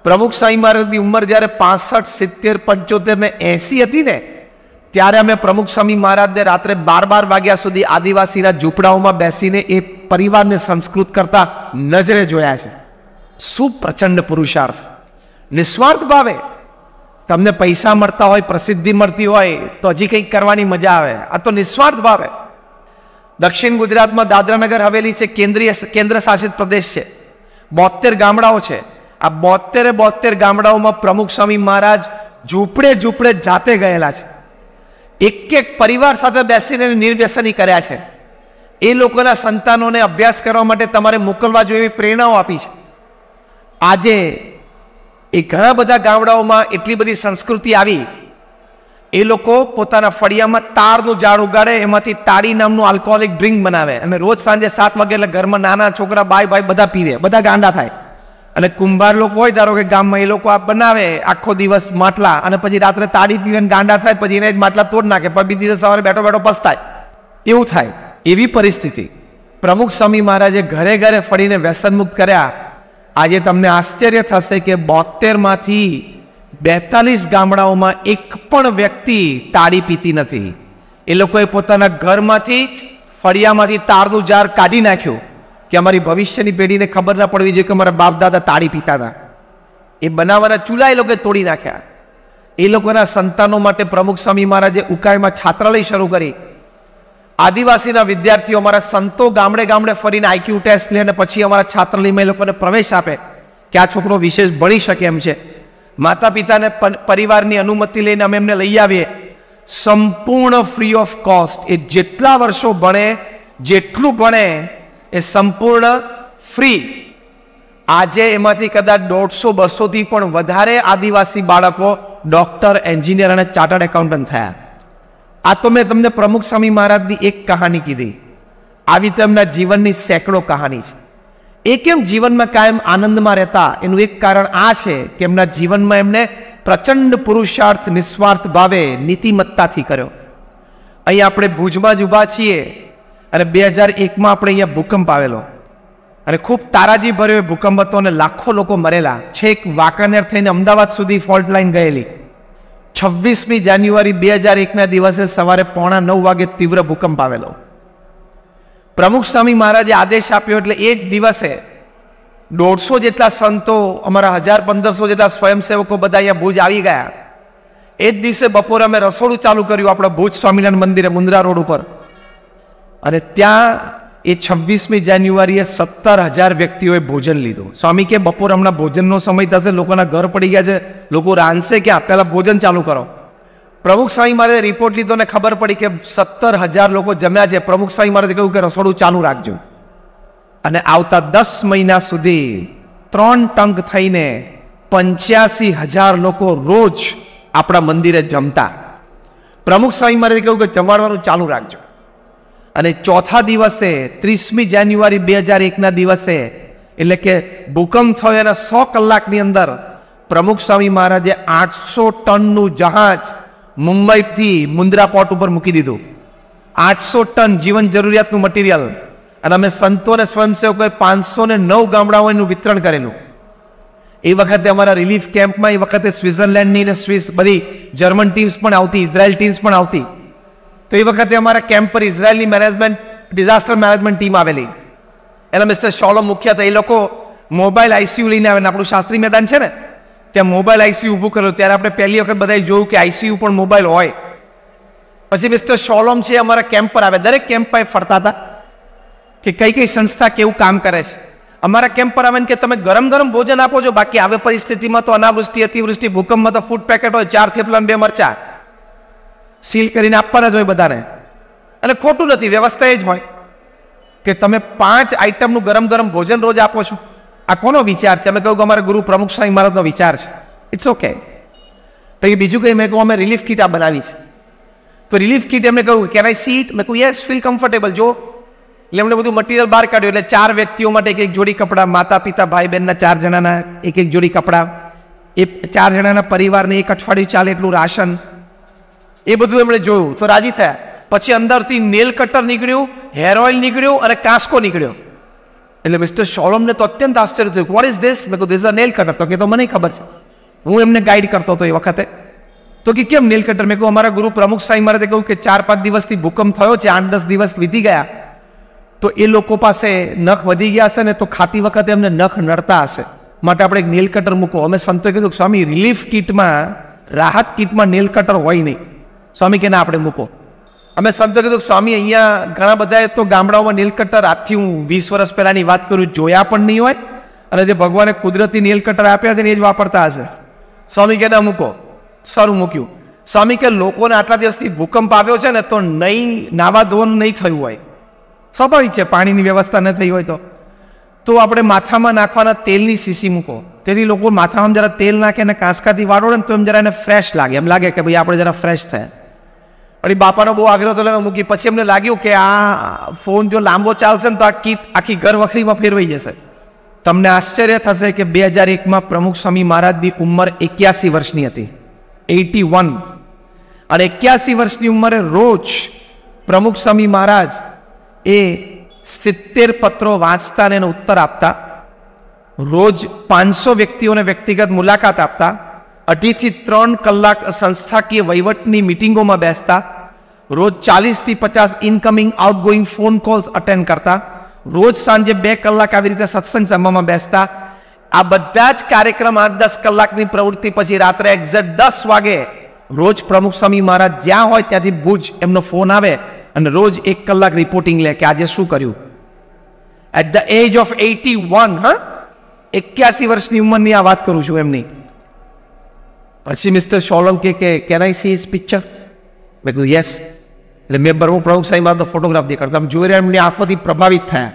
Speaker 1: પ્રમુખ સ્વામી મહારાજની ઉંમર જ્યારે પાસઠ સિત્તેર પંચોતેર ને એંસી હતી ને ત્યારે અમે પ્રમુખ સ્વામી મહારાજને રાત્રે બાર બાર વાગ્યા સુધી આદિવાસીના ઝૂંપડાઓમાં બેસીને એ પરિવારને સંસ્કૃત કરતા નજરે જોયા છે શું પ્રચંડ પુરુષાર્થ નિસ્વાર્થ ભાવે તમને પૈસા મળતા હોય પ્રસિદ્ધિ મળતી હોય તો હજી કંઈક કરવાની મજા આવે આ તો નિસ્વાર્થ ભાવે દક્ષિણ ગુજરાતમાં દાદરાનગર હવેલી છે કેન્દ્રીય કેન્દ્ર શાસિત પ્રદેશ છે બોતેર ગામડાઓ છે આ બોતેરે બોતેર ગામડાઓમાં પ્રમુખ સ્વામી મહારાજ ઝૂંપડે ઝૂંપડે જાતે ગયેલા છે એક એક પરિવાર સાથે બેસીને નિર્વ્યસની કર્યા છે એ લોકોના સંતાનોને અભ્યાસ કરવા માટે તમારે મોકલવા જોઈએ એવી પ્રેરણાઓ આપી છે આજે એ ઘણા બધા ગામડાઓમાં એટલી બધી સંસ્કૃતિ આવી એ લોકો પોતાના ફળિયામાં તારનું ઝાડ ઉગાડે એમાંથી તારી નામનું આલ્કોહોલિક ડ્રિંક બનાવે અને રોજ સાંજે સાત વાગે એટલે ઘરમાં નાના છોકરા બાય બાય બધા પીવે બધા ગાંડા થાય અને કુંભાર લોકો હોય ધારો કે ગામમાં એ લોકો આ બનાવે આખો દિવસ માટલા અને પછી રાત્રે તારી પીવે ગાંડા થાય પછી એને જ માટલા તોડ નાખે પણ બીજી દિવસ સવારે બેઠો બેઠો પસ્તાય એવું થાય એવી પરિસ્થિતિ પ્રમુખ સ્વામી મહારાજે ઘરે ઘરે ફરીને વ્યસનમુક્ત કર્યા આજે તમને આશ્ચર્ય થશે કે બોતેરમાંથી બેતાલીસ ગામડાઓમાં એક પણ વ્યક્તિ તાળી પીતી નથી એ લોકોએ પોતાના ઘરમાંથી ફળિયામાંથી તારનું જાર કાઢી નાખ્યું કે અમારી ભવિષ્યની પેઢીને ખબર ના પડવી જોઈએ કે અમારા બાપ દાદા તાળી પીતા હતા એ બનાવવાના ચૂલા એ લોકોએ તોડી નાખ્યા એ લોકોના સંતાનો માટે પ્રમુખ સ્વામી મહારાજે ઉકાઈમાં છાત્રાલય શરૂ કરી આદિવાસીના વિદ્યાર્થીઓ અમારા સંતો ગામડે ગામડે ફરીને આઈક્યુ ટેસ્ટ લે અને પછી અમારા છાત્રાલયમાં એ લોકોને પ્રવેશ આપે કે આ છોકરો વિશેષ ભણી શકે એમ છે માતા પિતાને પરિવારની અનુમતિ લઈને અમે એમને લઈ આવીએ સંપૂર્ણ ફ્રી ઓફ કોસ્ટ એ જેટલા વર્ષો ભણે જેટલું ભણે એ સંપૂર્ણ ફ્રી આજે એમાંથી કદાચ દોઢસો બસોથી પણ વધારે આદિવાસી બાળકો ડૉક્ટર એન્જિનિયર અને ચાર્ટર્ડ એકાઉન્ટન્ટ થયા આ તો મેં તમને પ્રમુખ સ્વામી મહારાજની એક કહાની કીધી આવી એમના જીવનની સેંકડો કહાની છે એ કેમ જીવનમાં કાયમ આનંદમાં રહેતા એનું એક કારણ આ છે કે એમના જીવનમાં એમને પ્રચંડ પુરુષાર્થ નિસ્વાર્થ ભાવે નીતિમત્તાથી કર્યો અહીં આપણે ભુજમાં જ ઊભા છીએ અને બે હજાર એકમાં આપણે અહીંયા ભૂકંપ આવેલો અને ખૂબ તારાજી ભર્યો ભૂકંપ હતો અને લાખો લોકો મરેલા છેક વાંકાનેર થઈને અમદાવાદ સુધી ફોલ્ટ લાઈન ગયેલી છવ્વીસમી જાન્યુઆરી બે હજાર એકના દિવસે સવારે પોણા નવ વાગે તીવ્ર ભૂકંપ આવેલો પ્રમુખ સ્વામી મહારાજે આદેશ આપ્યો એટલે એ જ દિવસે દોઢસો જેટલા સંતો અમારા હજાર પંદરસો જેટલા સ્વયંસેવકો બધા અહીંયા ભુજ આવી ગયા એ જ દિવસે બપોરે અમે રસોડું ચાલુ કર્યું આપણા ભુજ સ્વામિનારાયણ મંદિરે મુંદ્રા રોડ ઉપર અને ત્યાં એ છવ્વીસમી જાન્યુઆરીએ સત્તર હજાર વ્યક્તિઓએ ભોજન લીધું સ્વામી કે બપોર હમણાં ભોજનનો સમય થશે લોકોના ઘર પડી ગયા છે લોકો રાંધશે કે પહેલાં ભોજન ચાલુ કરો પ્રમુખ સ્વામી મહારાજે રિપોર્ટ લીધો ને ખબર પડી કે સત્તર હજાર લોકો જમ્યા છે પ્રમુખ સ્વામી મહારાજે કહ્યું કે રસોડું ચાલુ રાખજો અને આવતા દસ મહિના સુધી ત્રણ ટંક થઈને પંચ્યાસી હજાર લોકો રોજ આપણા મંદિરે જમતા પ્રમુખ સ્વામી મહારાજે કહ્યું કે જમાડવાનું ચાલુ રાખજો અને ચોથા દિવસે ત્રીસમી જાન્યુઆરી બે હજાર એકના દિવસે એટલે કે ભૂકંપ થયો એના સો કલાકની અંદર પ્રમુખ સ્વામી મહારાજે આઠસો ટનનું જહાજ મુંબઈથી મુન્દ્રા પોર્ટ ઉપર મૂકી દીધું આઠસો ટન જીવન જરૂરિયાતનું મટીરિયલ અને અમે સંતો અને સ્વયંસેવકોએ પાંચસો ને નવ ગામડાઓનું વિતરણ કરેલું એ વખતે અમારા રિલીફ કેમ્પમાં એ વખતે સ્વિટ્ઝરલેન્ડની ને સ્વિસ બધી જર્મન ટીમ્સ પણ આવતી ઇઝરાયલ ટીમ્સ પણ આવતી તો એ વખતે અમારા કેમ્પ પર ઇઝરાયલની મેનેજમેન્ટ ડિઝાસ્ટર મેનેજમેન્ટ ટીમ આવેલી એના મિસ્ટર શોલો મુખ્ય હતા એ લોકો મોબાઈલ આઈસીયુ લઈને આવે આપણું શાસ્ત્રી મેદાન છે ને ત્યાં મોબાઈલ આઈસીયુ ઊભું કર્યું ત્યારે આપણે પહેલી વખત બધાએ જોયું કે આઈસીયુ પણ મોબાઈલ હોય પછી મિસ્ટર સોલોમ છે અમારા કેમ્પ પર આવે દરેક કેમ્પ પર ફરતા હતા કે કઈ કઈ સંસ્થા કેવું કામ કરે છે અમારા કેમ્પ પર આવીને કે તમે ગરમ ગરમ ભોજન આપો છો બાકી આવે પરિસ્થિતિમાં તો અનાવૃષ્ટિ અતિવૃષ્ટિ ભૂકંપમાં તો ફૂડ પેકેટ હોય ચાર થેપલા બે મરચા સીલ કરીને આપવાના જ હોય બધાને અને ખોટું નથી વ્યવસ્થા એ જ હોય કે તમે પાંચ આઈટમનું ગરમ ગરમ ભોજન રોજ આપો છો આ કોનો વિચાર છે અમે કહ્યું કે અમારા ગુરુ પ્રમુખ સ્વામી મહારાજનો વિચાર છે ઇટ્સ ઓકે પછી બીજું કંઈ મેં કહું અમે રિલીફ કીટ આ બનાવી છે તો રિલીફ કીટ એમને કહ્યું કેન આઈ સીટ મેં કહ્યું યસ ફીલ કમ્ફર્ટેબલ જો એટલે એમણે બધું મટીરિયલ બહાર કાઢ્યું એટલે ચાર વ્યક્તિઓ માટે એક એક જોડી કપડાં માતા પિતા ભાઈ બહેનના ચાર જણાના એક એક જોડી કપડાં એ ચાર જણાના પરિવારને એક અઠવાડિયું ચાલે એટલું રાશન એ બધું એમણે જોયું તો રાજી થયા પછી અંદરથી નેલ કટર નીકળ્યું હેર ઓઇલ નીકળ્યું અને કાસ્કો નીકળ્યો એટલે મિસ્ટર શોરમને તો અત્યંત આશ્ચર્ય થયું વોટ ઇઝ ધીસ મેં કહું ધીસ અ નેલ કટર તો કે તો મને ખબર છે હું એમને ગાઈડ કરતો હતો એ વખતે તો કે કેમ નેલ કટર મેં કહ્યું અમારા ગુરુ પ્રમુખ સાહેબ મારે કહ્યું કે ચાર પાંચ દિવસથી ભૂકંપ થયો છે આઠ દસ દિવસ વીતી ગયા તો એ લોકો પાસે નખ વધી ગયા હશે ને તો ખાતી વખતે એમને નખ નડતા હશે માટે આપણે એક નેલ કટર મૂકો અમે સંતોએ કીધું સ્વામી રિલીફ કીટમાં રાહત કીટમાં નેલ કટર હોય નહીં સ્વામી કે ના આપણે મૂકો અમે સંત કીધું સ્વામી અહીંયા ઘણા બધા તો ગામડાઓમાં નીલકટર આજથી હું વીસ વર્ષ પહેલાંની વાત કરું જોયા પણ નહીં હોય અને જે ભગવાને કુદરતી નીલકટર આપ્યા છે ને એ જ વાપરતા હશે સ્વામી કહે મૂકો સારું મૂક્યું સ્વામી કે લોકોને આટલા દિવસથી ભૂકંપ આવ્યો છે ને તો નહીં નાવા ધોવાનું નહીં થયું હોય સ્વાભાવિક છે પાણીની વ્યવસ્થા ન થઈ હોય તો તો આપણે માથામાં નાખવાના તેલની સીસી મૂકો તેથી લોકો માથામાં જરા તેલ નાખે અને કાંસકાથી વાળો ને તો એમ જરા એને ફ્રેશ લાગે એમ લાગે કે ભાઈ આપણે જરા ફ્રેશ થાય પણ બાપાનો બહુ આગ્રહ હતો એટલે મૂકી પછી અમને લાગ્યું કે આ ફોન જો લાંબો ચાલશે ને તો આ કીટ આખી ઘર વખરીમાં ફેરવાઈ જશે તમને આશ્ચર્ય થશે કે બે હજાર એકમાં પ્રમુખ સ્વામી મહારાજની ઉંમર એક્યાસી વર્ષની હતી એટી વન અને એક્યાસી વર્ષની ઉંમરે રોજ પ્રમુખ સ્વામી મહારાજ એ સિત્તેર પત્રો વાંચતા અને એનો ઉત્તર આપતા રોજ પાંચસો વ્યક્તિઓને વ્યક્તિગત મુલાકાત આપતા અઢીથી ત્રણ કલાક સંસ્થાકીય વહીવટની મિટિંગોમાં બેસતા રોજ ચાલીસથી પચાસ incoming outgoing phone calls attend કરતા રોજ સાંજે બે કલાક આવી રીતે સત્સંગ સભામાં બેસતા આ બધા જ કાર્યક્રમ આઠ દસ કલાકની પ્રવૃત્તિ પછી રાત્રે એક્ઝેક્ટ દસ વાગે રોજ પ્રમુખ સ્વામી મહારાજ જ્યાં હોય ત્યાંથી ભુજ એમનો ફોન આવે અને રોજ એક કલાક રિપોર્ટિંગ લે કે આજે શું કર્યું at the age of eighty one હા એક્યાસી વર્ષની ઉંમરની આ વાત કરું છું એમની પછી મિસ્ટર સોલંકી કે can I see is picture મેં કીધું યસ એટલે મેં બરમુ પ્રમુખ સાહેબ આવતો ફોટોગ્રાફ દેખાડતો આમ જોઈ રહ્યા એમની આંખોથી પ્રભાવિત થયા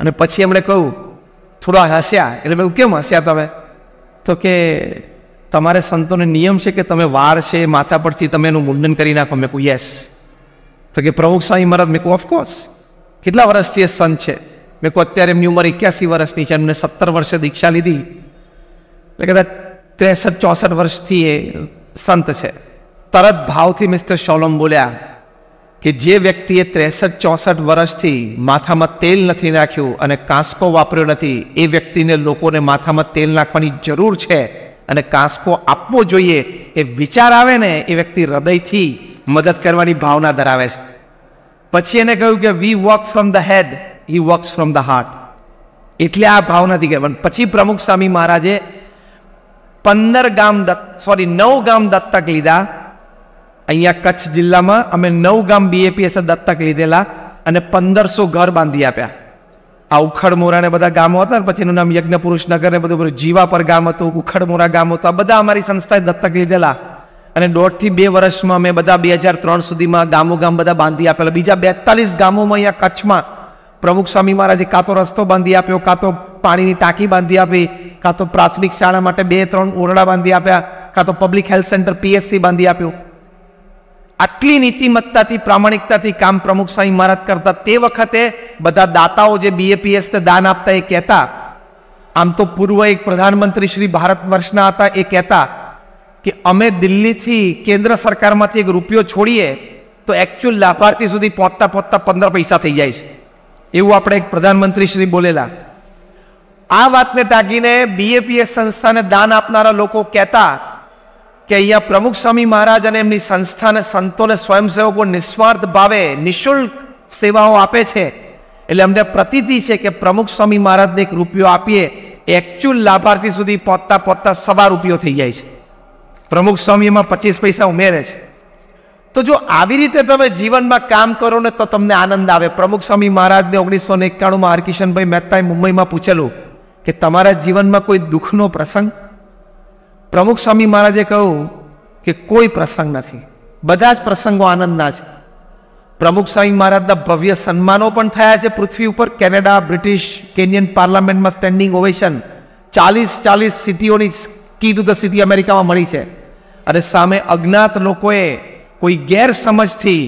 Speaker 1: અને પછી એમણે કહ્યું થોડા હસ્યા એટલે મેં કેમ હસ્યા તમે તો કે તમારે સંતોને નિયમ છે કે તમે વાર છે માથા પરથી તમે એનું મુંડન કરી નાખો મેં કહું યસ તો કે પ્રમુખ સ્વામી મહારાજ મેં કહું ઓફકોર્સ કેટલા વર્ષથી એ સંત છે મેં કહું અત્યારે એમની ઉંમર એક્યાસી વર્ષની છે એમને સત્તર વર્ષે દીક્ષા લીધી એટલે કદાચ ત્રેસઠ ચોસઠ વર્ષથી એ સંત છે તરત ભાવથી મિસ્ટર શોલોમ બોલ્યા કે જે વ્યક્તિએ ત્રેસઠ ચોસઠ વર્ષથી માથામાં તેલ નથી નાખ્યું અને કાંસકો વાપર્યો નથી એ વ્યક્તિને લોકોને માથામાં તેલ નાખવાની જરૂર છે અને કાંસકો આપવો જોઈએ એ વિચાર આવે ને એ વ્યક્તિ હૃદયથી મદદ કરવાની ભાવના ધરાવે છે પછી એને કહ્યું કે we work from the head he work from the heart એટલે આ ભાવનાથી કહેવાનું પછી પ્રમુખ સ્વામી મહારાજે પંદર ગામ દત્ત સોરી નવ ગામ દત્તક લીધા અહીંયા કચ્છ જિલ્લામાં અમે નવ ગામ બીએપીએસે દત્તક લીધેલા અને પંદરસો ઘર બાંધી આપ્યા આ ઉખડમોરા ને બધા ગામો હતા પછી એનું નામ યજ્ઞપુરુષ નગર ને બધું જીવા પર ગામ હતું ઉખડમોરા ગામ હતું આ બધા અમારી સંસ્થાએ દત્તક લીધેલા અને દોઢથી બે વર્ષમાં અમે બધા બે હજાર ત્રણ સુધીમાં ગામો ગામ બધા બાંધી આપેલા બીજા બેતાલીસ ગામોમાં અહીંયા કચ્છમાં પ્રમુખ સ્વામી મહારાજે કાં તો રસ્તો બાંધી આપ્યો કાં તો પાણીની ટાંકી બાંધી આપી કાં તો પ્રાથમિક શાળા માટે બે ત્રણ ઓરડા બાંધી આપ્યા કાં તો પબ્લિક હેલ્થ સેન્ટર પીએચસી બાંધી આપ્યું આટલી નીતિમત્તાથી પ્રામાણિકતાથી કામ પ્રમુખ સાહેબ ઇમારત કરતા તે વખતે બધા દાતાઓ જે બીએપીએસ દાન આપતા એ કહેતા આમ તો પૂર્વ એક પ્રધાનમંત્રી શ્રી ભારત વર્ષના હતા એ કહેતા કે અમે દિલ્હીથી કેન્દ્ર સરકારમાંથી એક રૂપિયો છોડીએ તો એકચ્યુઅલ લાભાર્થી સુધી પહોંચતા પહોંચતા પંદર પૈસા થઈ જાય છે એવું આપણે એક પ્રધાનમંત્રી શ્રી બોલેલા આ વાતને ટાંકીને બીએપીએસ સંસ્થાને દાન આપનારા લોકો કહેતા કે અહીંયા પ્રમુખ સ્વામી મહારાજ અને એમની સંસ્થાને સંતોને સ્વયંસેવકો નિસ્વાર્થ ભાવે નિઃશુલ્ક સેવાઓ આપે છે એટલે અમને પ્રતીતિ છે કે પ્રમુખ સ્વામી મહારાજને એક રૂપિયો આપીએ એકચ્યુઅલ લાભાર્થી સુધી પહોંચતા પહોંચતા સવા રૂપિયો થઈ જાય છે પ્રમુખ સ્વામીમાં પચીસ પૈસા ઉમેરે છે તો જો આવી રીતે તમે જીવનમાં કામ કરો ને તો તમને આનંદ આવે પ્રમુખ સ્વામી મહારાજને ઓગણીસો ને એકાણુંમાં હરકિશનભાઈ મહેતાએ મુંબઈમાં પૂછેલું કે તમારા જીવનમાં કોઈ દુઃખનો પ્રસંગ પ્રમુખ સ્વામી મહારાજે કહ્યું કે કોઈ પ્રસંગ નથી બધા જ પ્રસંગો આનંદના છે પ્રમુખ સ્વામી મહારાજના ભવ્ય સન્માનો પણ થયા છે પૃથ્વી ઉપર કેનેડા બ્રિટિશ કેનિયન પાર્લામેન્ટમાં સ્ટેન્ડિંગ ઓવેશન ચાલીસ ચાલીસ સિટીઓની કી ટુ ધ સિટી અમેરિકામાં મળી છે અને સામે અજ્ઞાત લોકોએ કોઈ ગેરસમજથી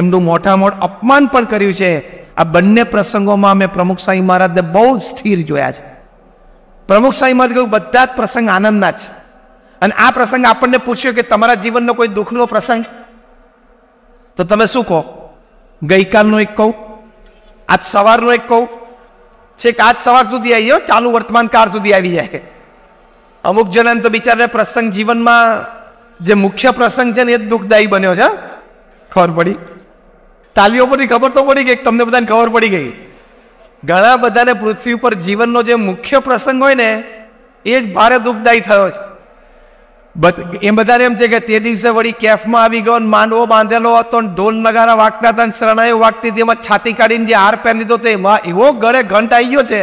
Speaker 1: એમનું મોટામોટ અપમાન પણ કર્યું છે આ બંને પ્રસંગોમાં અમે પ્રમુખ સ્વામી મહારાજને બહુ સ્થિર જોયા છે પ્રમુખ સ્વામીમાં કહ્યું બધા જ પ્રસંગ આનંદના છે અને આ પ્રસંગ આપણને પૂછ્યો કે તમારા જીવનનો કોઈ દુઃખનો પ્રસંગ તો તમે શું કહો ગઈકાલનો એક કહું આજ સવારનો એક કહું છેક આજ સવાર સુધી આવી ગયો ચાલુ વર્તમાન કાળ સુધી આવી જાય અમુક જણાને તો બિચારા પ્રસંગ જીવનમાં જે મુખ્ય પ્રસંગ છે ને એ જ દુઃખદાયી બન્યો છે ખબર પડી તાલીઓ પરથી ખબર તો પડી ગઈ તમને બધાને ખબર પડી ગઈ ઘણા બધાને પૃથ્વી ઉપર જીવનનો જે મુખ્ય પ્રસંગ હોય ને એ જ ભારે દુઃખદાયી થયો છે એ બધાને એમ છે કે તે દિવસે વળી કેફમાં આવી ગયો માંડવો બાંધેલો હતો ઢોલ નગારા વાગતા હતા શરણાઈઓ વાગતી હતી એમાં છાતી કાઢીને જે હાર પહેરી લીધો તો એમાં એવો ગળે ઘંટ આવી ગયો છે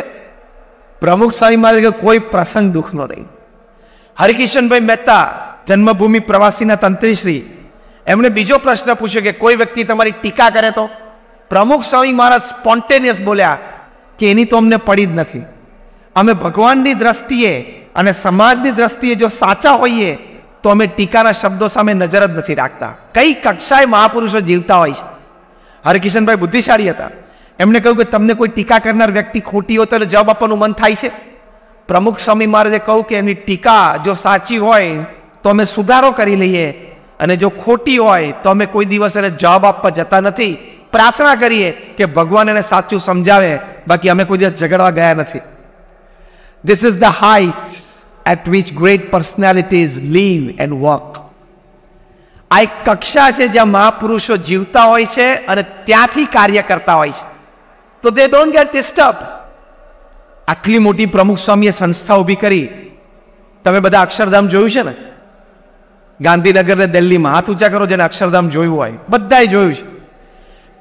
Speaker 1: પ્રમુખ સ્વામી મારે કે કોઈ પ્રસંગ દુઃખનો નહીં હરિકિશનભાઈ મહેતા જન્મભૂમિ પ્રવાસીના તંત્રીશ્રી એમણે બીજો પ્રશ્ન પૂછ્યો કે કોઈ વ્યક્તિ તમારી ટીકા કરે તો પ્રમુખ સ્વામી મહારાજ સ્પોન્ટેનિયસ બોલ્યા કે એની તો અમને પડી જ નથી અમે ભગવાનની દ્રષ્ટિએ અને સમાજની દ્રષ્ટિએ જો સાચા હોઈએ તો અમે ટીકાના શબ્દો સામે નજર જ નથી રાખતા કઈ કક્ષાએ મહાપુરુષો જીવતા હોય છે હરકિશનભાઈ બુદ્ધિશાળી હતા એમણે કહ્યું કે તમને કોઈ ટીકા કરનાર વ્યક્તિ ખોટી હોય તો જવાબ આપવાનું મન થાય છે પ્રમુખ સ્વામી મહારાજે કહ્યું કે એની ટીકા જો સાચી હોય તો અમે સુધારો કરી લઈએ અને જો ખોટી હોય તો અમે કોઈ દિવસ એને જવાબ આપવા જતા નથી પ્રાર્થના કરીએ કે ભગવાન એને સાચું સમજાવે બાકી અમે કોઈ દિવસ ઝઘડવા ગયા નથી this is the height at which great personalities live and work આ એક કક્ષા છે જ્યાં મહાપુરુષો જીવતા હોય છે અને ત્યાંથી કાર્ય કરતા હોય છે તો દે ડોન્ટ ગેટ ડિસ્ટર્બ આટલી મોટી પ્રમુખ સ્વામીએ સંસ્થા ઊભી કરી તમે બધા અક્ષરધામ જોયું છે ને ગાંધીનગર ને દિલ્હીમાં હાથ ઊંચા કરો જેને અક્ષરધામ જોયું હોય બધાએ જોયું છે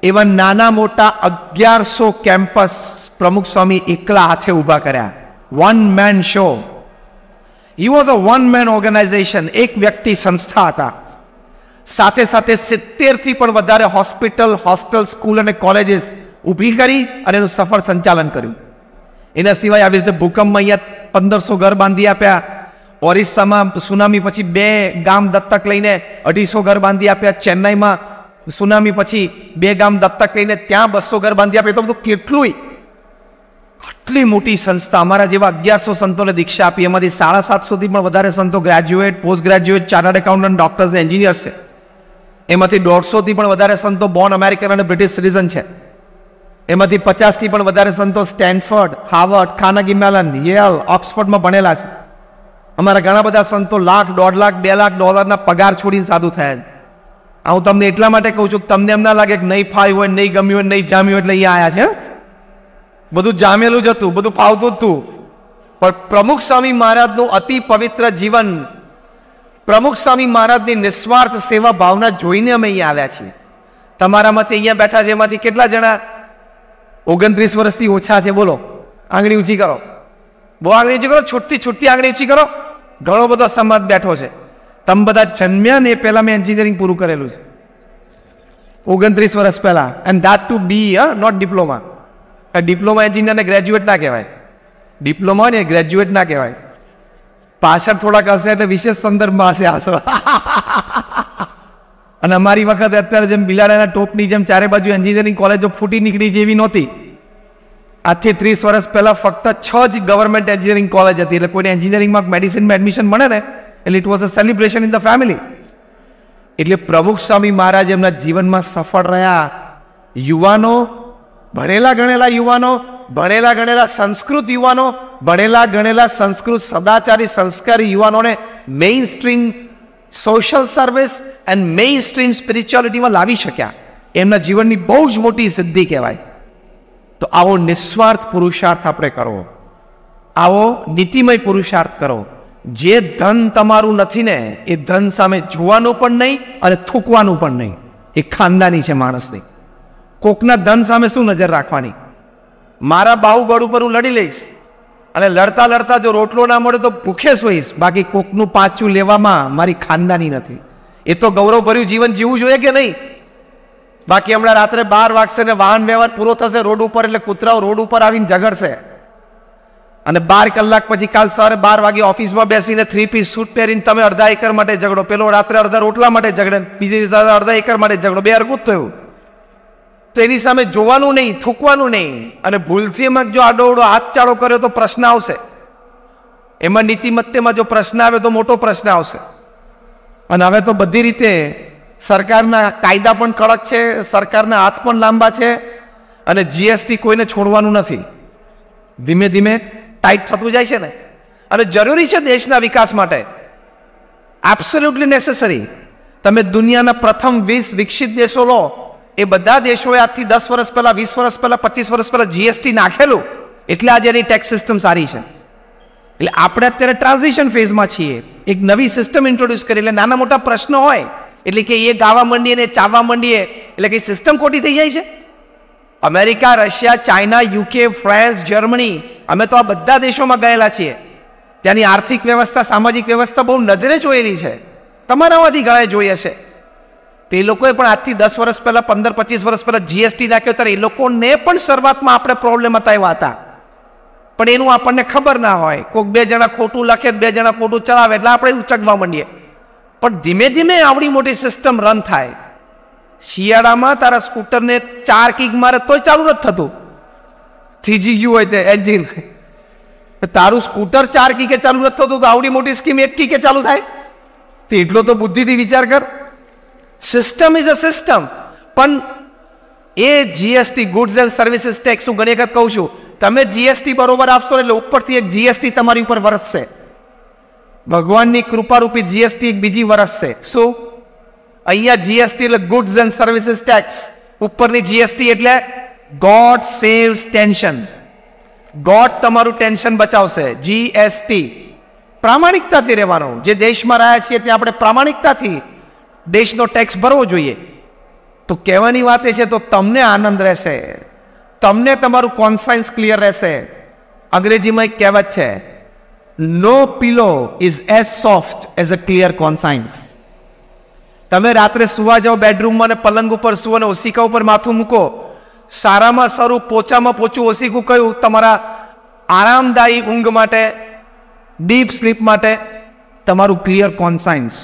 Speaker 1: એવા નાના મોટા અગિયારસો કેમ્પસ પ્રમુખ સ્વામી એકલા હાથે ઊભા કર્યા one man show he was a one man organisation એક વ્યક્તિ સંસ્થા હતા સાથે સાથે સિત્તેરથી પણ વધારે હોસ્પિટલ હોસ્ટેલ સ્કૂલ અને કોલેજીસ ઊભી કરી અને એનું સફળ સંચાલન કર્યું એના સિવાય આવી રીતે ભૂકંપમાં અહીંયા પંદરસો ઘર બાંધી આપ્યા ઓરિસ્સામાં સુનામી પછી બે ગામ દત્તક લઈને અઢીસો ઘર બાંધી આપ્યા ચેન્નાઈમાં સુનામી પછી બે ગામ દત્તક લઈને ત્યાં બસો ઘર બાંધી આપે તો બધું કેટલું આટલી મોટી સંસ્થા અમારા જેવા અગિયારસો સંતોને દીક્ષા આપી એમાંથી સાડા સાત સુધી પણ વધારે સંતો graduate post graduate chartered accountant doctors ને એન્જિનિયર્સ છે એમાંથી દોઢસોથી પણ વધારે સંતો બોર્ન અમેરિકન અને બ્રિટિશ સિટીઝન છે એમાંથી પચાસથી પણ વધારે સંતો Stanford Harvard Carnegie Mellon Yale ઓક્સફર્ડમાં ભણેલા છે અમારા ઘણા બધા સંતો લાખ દોઢ લાખ બે લાખ ડોલરના પગાર છોડીને સાદું થયા છે આ હું તમને એટલા માટે કહું છું કે તમને એમ ના લાગે કે નહીં ફાવ્યું હોય નહીં ગમ્યું હોય નહીં જામ્યું એટલે અહીંયા આવ્યા છે બધું જામેલું જ હતું બધું ફાવતું જ હતું પણ પ્રમુખ સ્વામી મહારાજનું અતિ પવિત્ર જીવન પ્રમુખ સ્વામી મહારાજની નિસ્વાર્થ સેવા ભાવના જોઈને અમે અહીંયા આવ્યા છીએ તમારા તમારામાંથી અહીંયા બેઠા છે એમાંથી કેટલા જણા ઓગણત્રીસ વર્ષથી ઓછા છે બોલો આંગળી ઊંચી કરો બહુ આંગળી ઊંચી કરો છૂટથી છૂટથી આંગળી ઊંચી કરો ઘણો બધો સમાજ બેઠો છે તમે બધા જન્મ્યા ને એ પહેલાં મેં એન્જિનિયરિંગ પૂરું કરેલું છે ઓગણત્રીસ વર્ષ પહેલાં and that to be a not diploma diploma એન્જિનિયરને ગ્રેજ્યુએટ ના કહેવાય ડિપ્લોમા ને ગ્રેજ્યુએટ ના કહેવાય પાછળ થોડાક હશે એટલે વિશેષ સંદર્ભમાં હશે હશો અને અમારી વખતે અત્યારે જેમ બિલાડાના ટોપની જેમ ચારે બાજુ એન્જિનિયરિંગ કોલેજો ફૂટી નીકળી જેવી નહોતી આજથી ત્રીસ વર્ષ પહેલાં ફક્ત છ જ ગવર્મેન્ટ એન્જિનિયરિંગ કોલેજ હતી એટલે કોઈને એન્જિનિયરિંગમાં મેડિસિનમાં એડમિશન મળે ને એટલે it was a celebration in the family એટલે પ્રમુખ સ્વામી મહારાજ એમના જીવનમાં સફળ રહ્યા યુવાનો ભણેલા ગણેલા યુવાનો ભણેલા ગણેલા સંસ્કૃત યુવાનો ભણેલા ગણેલા સંસ્કૃત સદાચારી સંસ્કારી યુવાનોને mainstream social service and mainstream સ્પિરિચ્યુઆલિટીમાં લાવી શક્યા એમના જીવનની બહુ જ મોટી સિદ્ધિ કહેવાય તો આવો નિસ્વાર્થ પુરુષાર્થ આપણે કરવો આવો નીતિમય પુરુષાર્થ કરો જે ધન તમારું નથી ને એ ધન સામે જોવાનું પણ નહીં અને થૂકવાનું પણ નહીં એ ખાનદાની છે માણસની કોકના ધન સામે શું નજર રાખવાની મારા બાહુબળ ઉપર હું લડી લઈશ અને લડતા લડતા જો રોટલો ના મળે તો ભૂખે સોઈશ બાકી કોકનું પાછું લેવામાં મારી ખાનદાની નથી એ તો ગૌરવભર્યું જીવન જીવવું જોઈએ કે નહીં બાકી હમણાં રાત્રે બાર વાગશે ને વાહન વ્યવહાર પૂરો થશે રોડ ઉપર એટલે કૂતરાઓ રોડ ઉપર આવીને ઝઘડશે અને બાર કલાક પછી કાલ સવારે બાર વાગે ઓફિસમાં બેસીને થ્રી પીસ સૂટ પહેરીને તમે અડધા એકર માટે ઝઘડો પેલો રાત્રે અડધા રોટલા માટે ઝઘડે બીજે દિવસે અડધા એકર માટે ઝઘડો બે અરગું થયું તો એની સામે જોવાનું નહીં થૂકવાનું નહીં અને ભૂલફીમાં જો હાથ હાથચાળો કર્યો તો પ્રશ્ન આવશે એમાં નીતિમત્તેમાં જો પ્રશ્ન આવે તો મોટો પ્રશ્ન આવશે અને હવે તો બધી રીતે સરકારના કાયદા પણ કડક છે સરકારના હાથ પણ લાંબા છે અને જીએસટી કોઈને છોડવાનું નથી ધીમે ધીમે ટાઈટ થતું જાય છે ને અને જરૂરી છે દેશના વિકાસ માટે એબ્સોલ્યુટલી નેસેસરી તમે દુનિયાના પ્રથમ વીસ વિકસિત દેશો લો એ બધા દેશોએ આજથી દસ વર્ષ પહેલાં વીસ વર્ષ પહેલાં પચીસ વર્ષ પહેલાં જીએસટી નાખેલું એટલે આજે એની ટેક્સ સિસ્ટમ સારી છે એટલે આપણે અત્યારે ટ્રાન્ઝિશન ફેઝમાં છીએ એક નવી સિસ્ટમ ઇન્ટ્રોડ્યુસ કરી એટલે નાના મોટા પ્રશ્નો હોય એટલે કે એ ગાવા માંડીએ ને ચાવવા માંડીએ એટલે કે સિસ્ટમ ખોટી થઈ જાય છે America Russia China UK France Germany અમે તો આ બધા દેશોમાં ગયેલા છીએ ત્યાંની આર્થિક વ્યવસ્થા સામાજિક વ્યવસ્થા બહુ નજરે જોયેલી છે તમારામાંથી ગળાએ જોઈએ છે તે લોકોએ પણ આજથી દસ વર્ષ પહેલાં પંદર પચીસ વર્ષ પહેલાં જીએસટી નાખ્યો ત્યારે એ લોકોને પણ શરૂઆતમાં આપણે પ્રોબ્લેમ બતાવ્યા હતા પણ એનું આપણને ખબર ના હોય કોઈક બે જણા ખોટું લખે બે જણા ખોટું ચલાવે એટલે આપણે ઉચકવા માંડીએ પણ ધીમે ધીમે આવડી મોટી સિસ્ટમ રન થાય શિયાળામાં તારા સ્કૂટરને ચાર કિક મારે તોય ચાલુ નથી થતું થીજી ગયું હોય તે એન્જિન તારું સ્કૂટર ચાર કીકે ચાલુ નથી થતું તો આવડી મોટી સ્કીમ એક કીકે ચાલુ થાય તે એટલો તો બુદ્ધિથી વિચાર કર સિસ્ટમ ઇઝ અ સિસ્ટમ પણ એ GST goods and services tax હું ઘણી વખત કહું છું તમે જીએસટી બરોબર આપશો એટલે ઉપરથી એક જીએસટી તમારી ઉપર વરસશે ભગવાનની કૃપારૂપી જીએસટી એક બીજી વરસશે શું અહીંયા જીએસટી એટલે ગુડ્સ એન્ડ સર્વિસીસ ટેક્સ ઉપરની જીએસટી એટલે ગોડ સેવ્સ ટેન્શન ગોડ તમારું ટેન્શન બચાવશે જીએસટી પ્રામાણિકતાથી રહેવાનું જે દેશમાં રહ્યા છીએ ત્યાં આપણે પ્રામાણિકતાથી દેશનો ટેક્સ ભરવો જોઈએ તો કહેવાની વાત એ છે તો તમને આનંદ રહેશે તમને તમારું કોન્સાયન્સ ક્લિયર રહેશે અંગ્રેજીમાં એક કહેવત છે no pillow is as soft as a clear conscience તમે રાત્રે સુવા જાઓ બેડરૂમમાં અને પલંગ ઉપર સુવો ને ઓશિકા ઉપર માથું મૂકો સારામાં સારું પોચામાં પોચું ઓશિકું કયું તમારા આરામદાયી ઊંઘ માટે ડીપ સ્લીપ માટે તમારું ક્લિયર કોન્સાયન્સ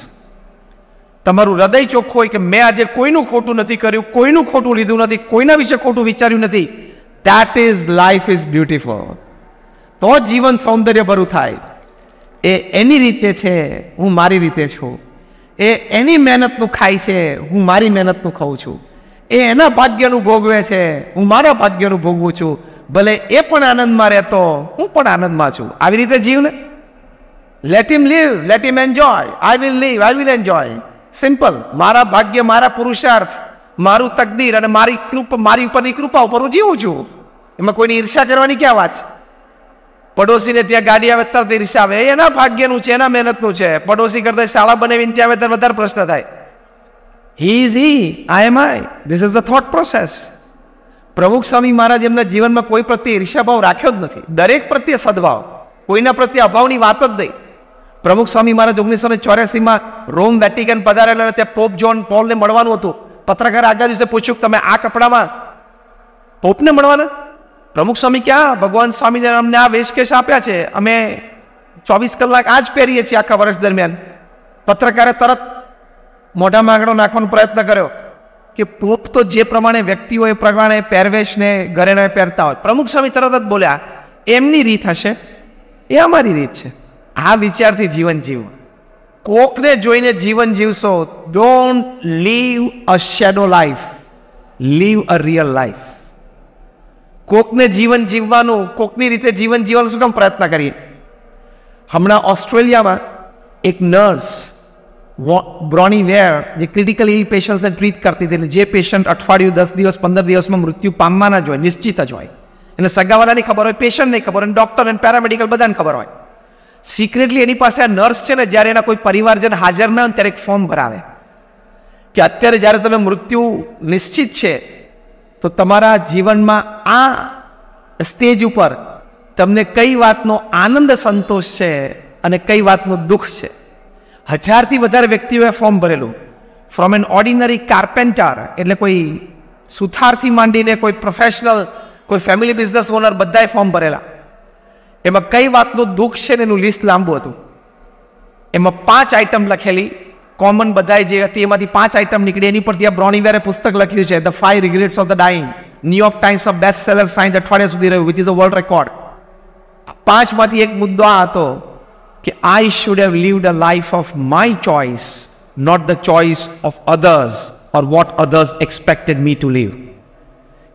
Speaker 1: તમારું હૃદય ચોખ્ખું હોય કે મેં આજે કોઈનું ખોટું નથી કર્યું કોઈનું ખોટું લીધું નથી કોઈના વિશે ખોટું વિચાર્યું નથી that is life is beautiful તો જીવન સૌંદર્યભરું થાય એ એની રીતે છે હું મારી રીતે છું એ એની મહેનતનું ખાય છે હું મારી મહેનતનું ખાઉં છું એ એના ભાગ્યનું ભોગવે છે હું મારા ભાગ્યનું ભોગવું છું ભલે એ પણ આનંદમાં રહેતો હું પણ આનંદમાં છું આવી રીતે જીવને let him live let him enjoy I will live I will enjoy simple મારા ભાગ્ય મારા પુરુષાર્થ મારું તકદીર અને મારી કૃપા મારી ઉપરની કૃપા ઉપર હું જીવું છું એમાં કોઈની ઈર્ષા કરવાની ક્યાં વાત છે પડોશીને ત્યાં ગાડી આવે તરત ઈર્ષા આવે એના ભાગ્યનું છે એના મહેનતનું છે પડોશી કરતા શાળા બનાવીને ત્યાં આવે ત્યારે વધારે પ્રશ્ન થાય he is he I am I this is the thought process Pramukh Swami મહારાજ એમના જીવનમાં કોઈ પ્રત્યે ઈર્ષ્યાભાવ રાખ્યો જ નથી દરેક પ્રત્યે સદભાવ કોઈના પ્રત્યે અભાવની વાત જ નહીં પ્રમુખ સ્વામી મહારાજ ઓગણીસો ને ચોર્યાસીમાં રોમ વેટિકન પધારેલા ત્યાં પોપ જોન પોલને મળવાનું હતું પત્રકાર આગળ દિવસે પૂછ્યું તમે આ કપડામાં પોપને મળવાના પ્રમુખ સ્વામી ક્યાં ભગવાન સ્વામીને અમને આ વેશકેશ આપ્યા છે અમે ચોવીસ કલાક આ જ પહેરીએ છીએ આખા વર્ષ દરમિયાન પત્રકારે તરત મોઢા માંગણો નાખવાનો પ્રયત્ન કર્યો કે પોપ તો જે પ્રમાણે વ્યક્તિઓ એ પ્રમાણે પહેરવેશને ઘરેણાએ પહેરતા હોય પ્રમુખ સ્વામી તરત જ બોલ્યા એમની રીત હશે એ અમારી રીત છે આ વિચારથી જીવન જીવવું કોકને જોઈને જીવન જીવશો don't live a shadow life live a real life કોકને જીવન જીવવાનું કોકની રીતે જીવન જીવવાનું શું કામ પ્રયત્ન કરીએ હમણાં ઓસ્ટ્રેલિયામાં એક નર્સ બ્રોની વેર જે ક્રિટિકલ એવી પેશન્ટ્સને ટ્રીટ કરતી હતી જે પેશન્ટ અઠવાડિયું દસ દિવસ પંદર દિવસમાં મૃત્યુ પામવાના જ હોય નિશ્ચિત જ હોય એને સગાવાલાની ખબર હોય પેશન્ટને ખબર હોય ડૉક્ટર અને પેરામેડિકલ બધાને ખબર હોય સિક્રેટલી એની પાસે આ નર્સ છે ને જ્યારે એના કોઈ પરિવારજન હાજર ન હોય ત્યારે એક ફોર્મ ભરાવે કે અત્યારે જ્યારે તમે મૃત્યુ નિશ્ચિત છે તો તમારા જીવનમાં આ સ્ટેજ ઉપર તમને કઈ વાતનો આનંદ સંતોષ છે અને કઈ વાતનું દુઃખ છે હજારથી વધારે વ્યક્તિઓએ ફોર્મ ભરેલું ફ્રોમ એન ઓર્ડિનરી કાર્પેન્ટર એટલે કોઈ સુથારથી માંડીને કોઈ પ્રોફેશનલ કોઈ ફેમિલી બિઝનેસ ઓનર બધાએ ફોર્મ ભરેલા એમાં કઈ વાતનું દુઃખ છે ને એનું લિસ્ટ લાંબુ હતું એમાં પાંચ આઇટમ લખેલી કોમન બધાય જે હતી એમાંથી પાંચ આઇટમ નીકળી એની પરથી આ બ્રોનીવેરે પુસ્તક લખ્યું છે the five regrets of the dying New York Times of best seller since અઠવાડિયા સુધી રહ્યું which is a world record પાંચમાંથી એક મુદ્દો આ હતો કે I should have lived a life of my choice not the choice of others or what others expected me to live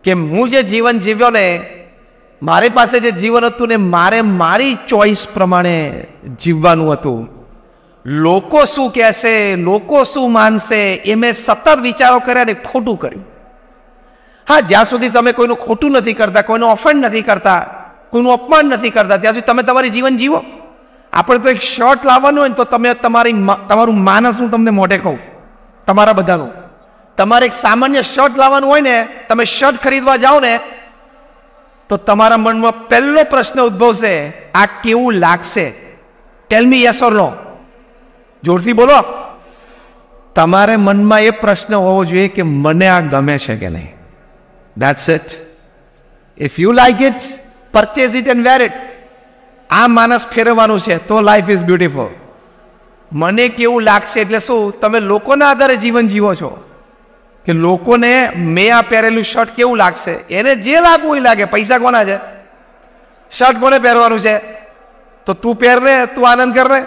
Speaker 1: કે હું જે જીવન જીવ્યો ને મારી પાસે જે જીવન હતું ને મારે મારી ચોઇસ પ્રમાણે જીવવાનું હતું લોકો શું કહેશે લોકો શું માનશે એ મેં સતત વિચારો કર્યા ને ખોટું કર્યું હા જ્યાં સુધી તમે કોઈનું ખોટું નથી કરતા કોઈનું ઓફેન્ડ નથી કરતા કોઈનું અપમાન નથી કરતા ત્યાં સુધી તમે તમારી જીવન જીવો આપણે તો એક શર્ટ લાવવાનું હોય ને તો તમે તમારી તમારું માનસ હું તમને મોઢે કહું તમારા બધાનું તમારે એક સામાન્ય શર્ટ લાવવાનું હોય ને તમે શર્ટ ખરીદવા જાઓ ને તો તમારા મનમાં પહેલો પ્રશ્ન ઉદ્ભવશે આ કેવું લાગશે ટેલ મી યસ ઓર નો જોરથી બોલો તમારે મનમાં એ પ્રશ્ન હોવો જોઈએ કે મને આ ગમે છે કે નહીં that's it if you like it purchase it and wear it આ માણસ ફેરવવાનું છે તો લાઈફ ઇઝ બ્યુટિફુલ મને કેવું લાગશે એટલે શું તમે લોકોના આધારે જીવન જીવો છો કે લોકોને મેં આ પહેરેલું શર્ટ કેવું લાગશે એને જે લાગવું એ લાગે પૈસા કોના છે શર્ટ કોને પહેરવાનું છે તો તું પહેર પહેરને તું આનંદ કર કરને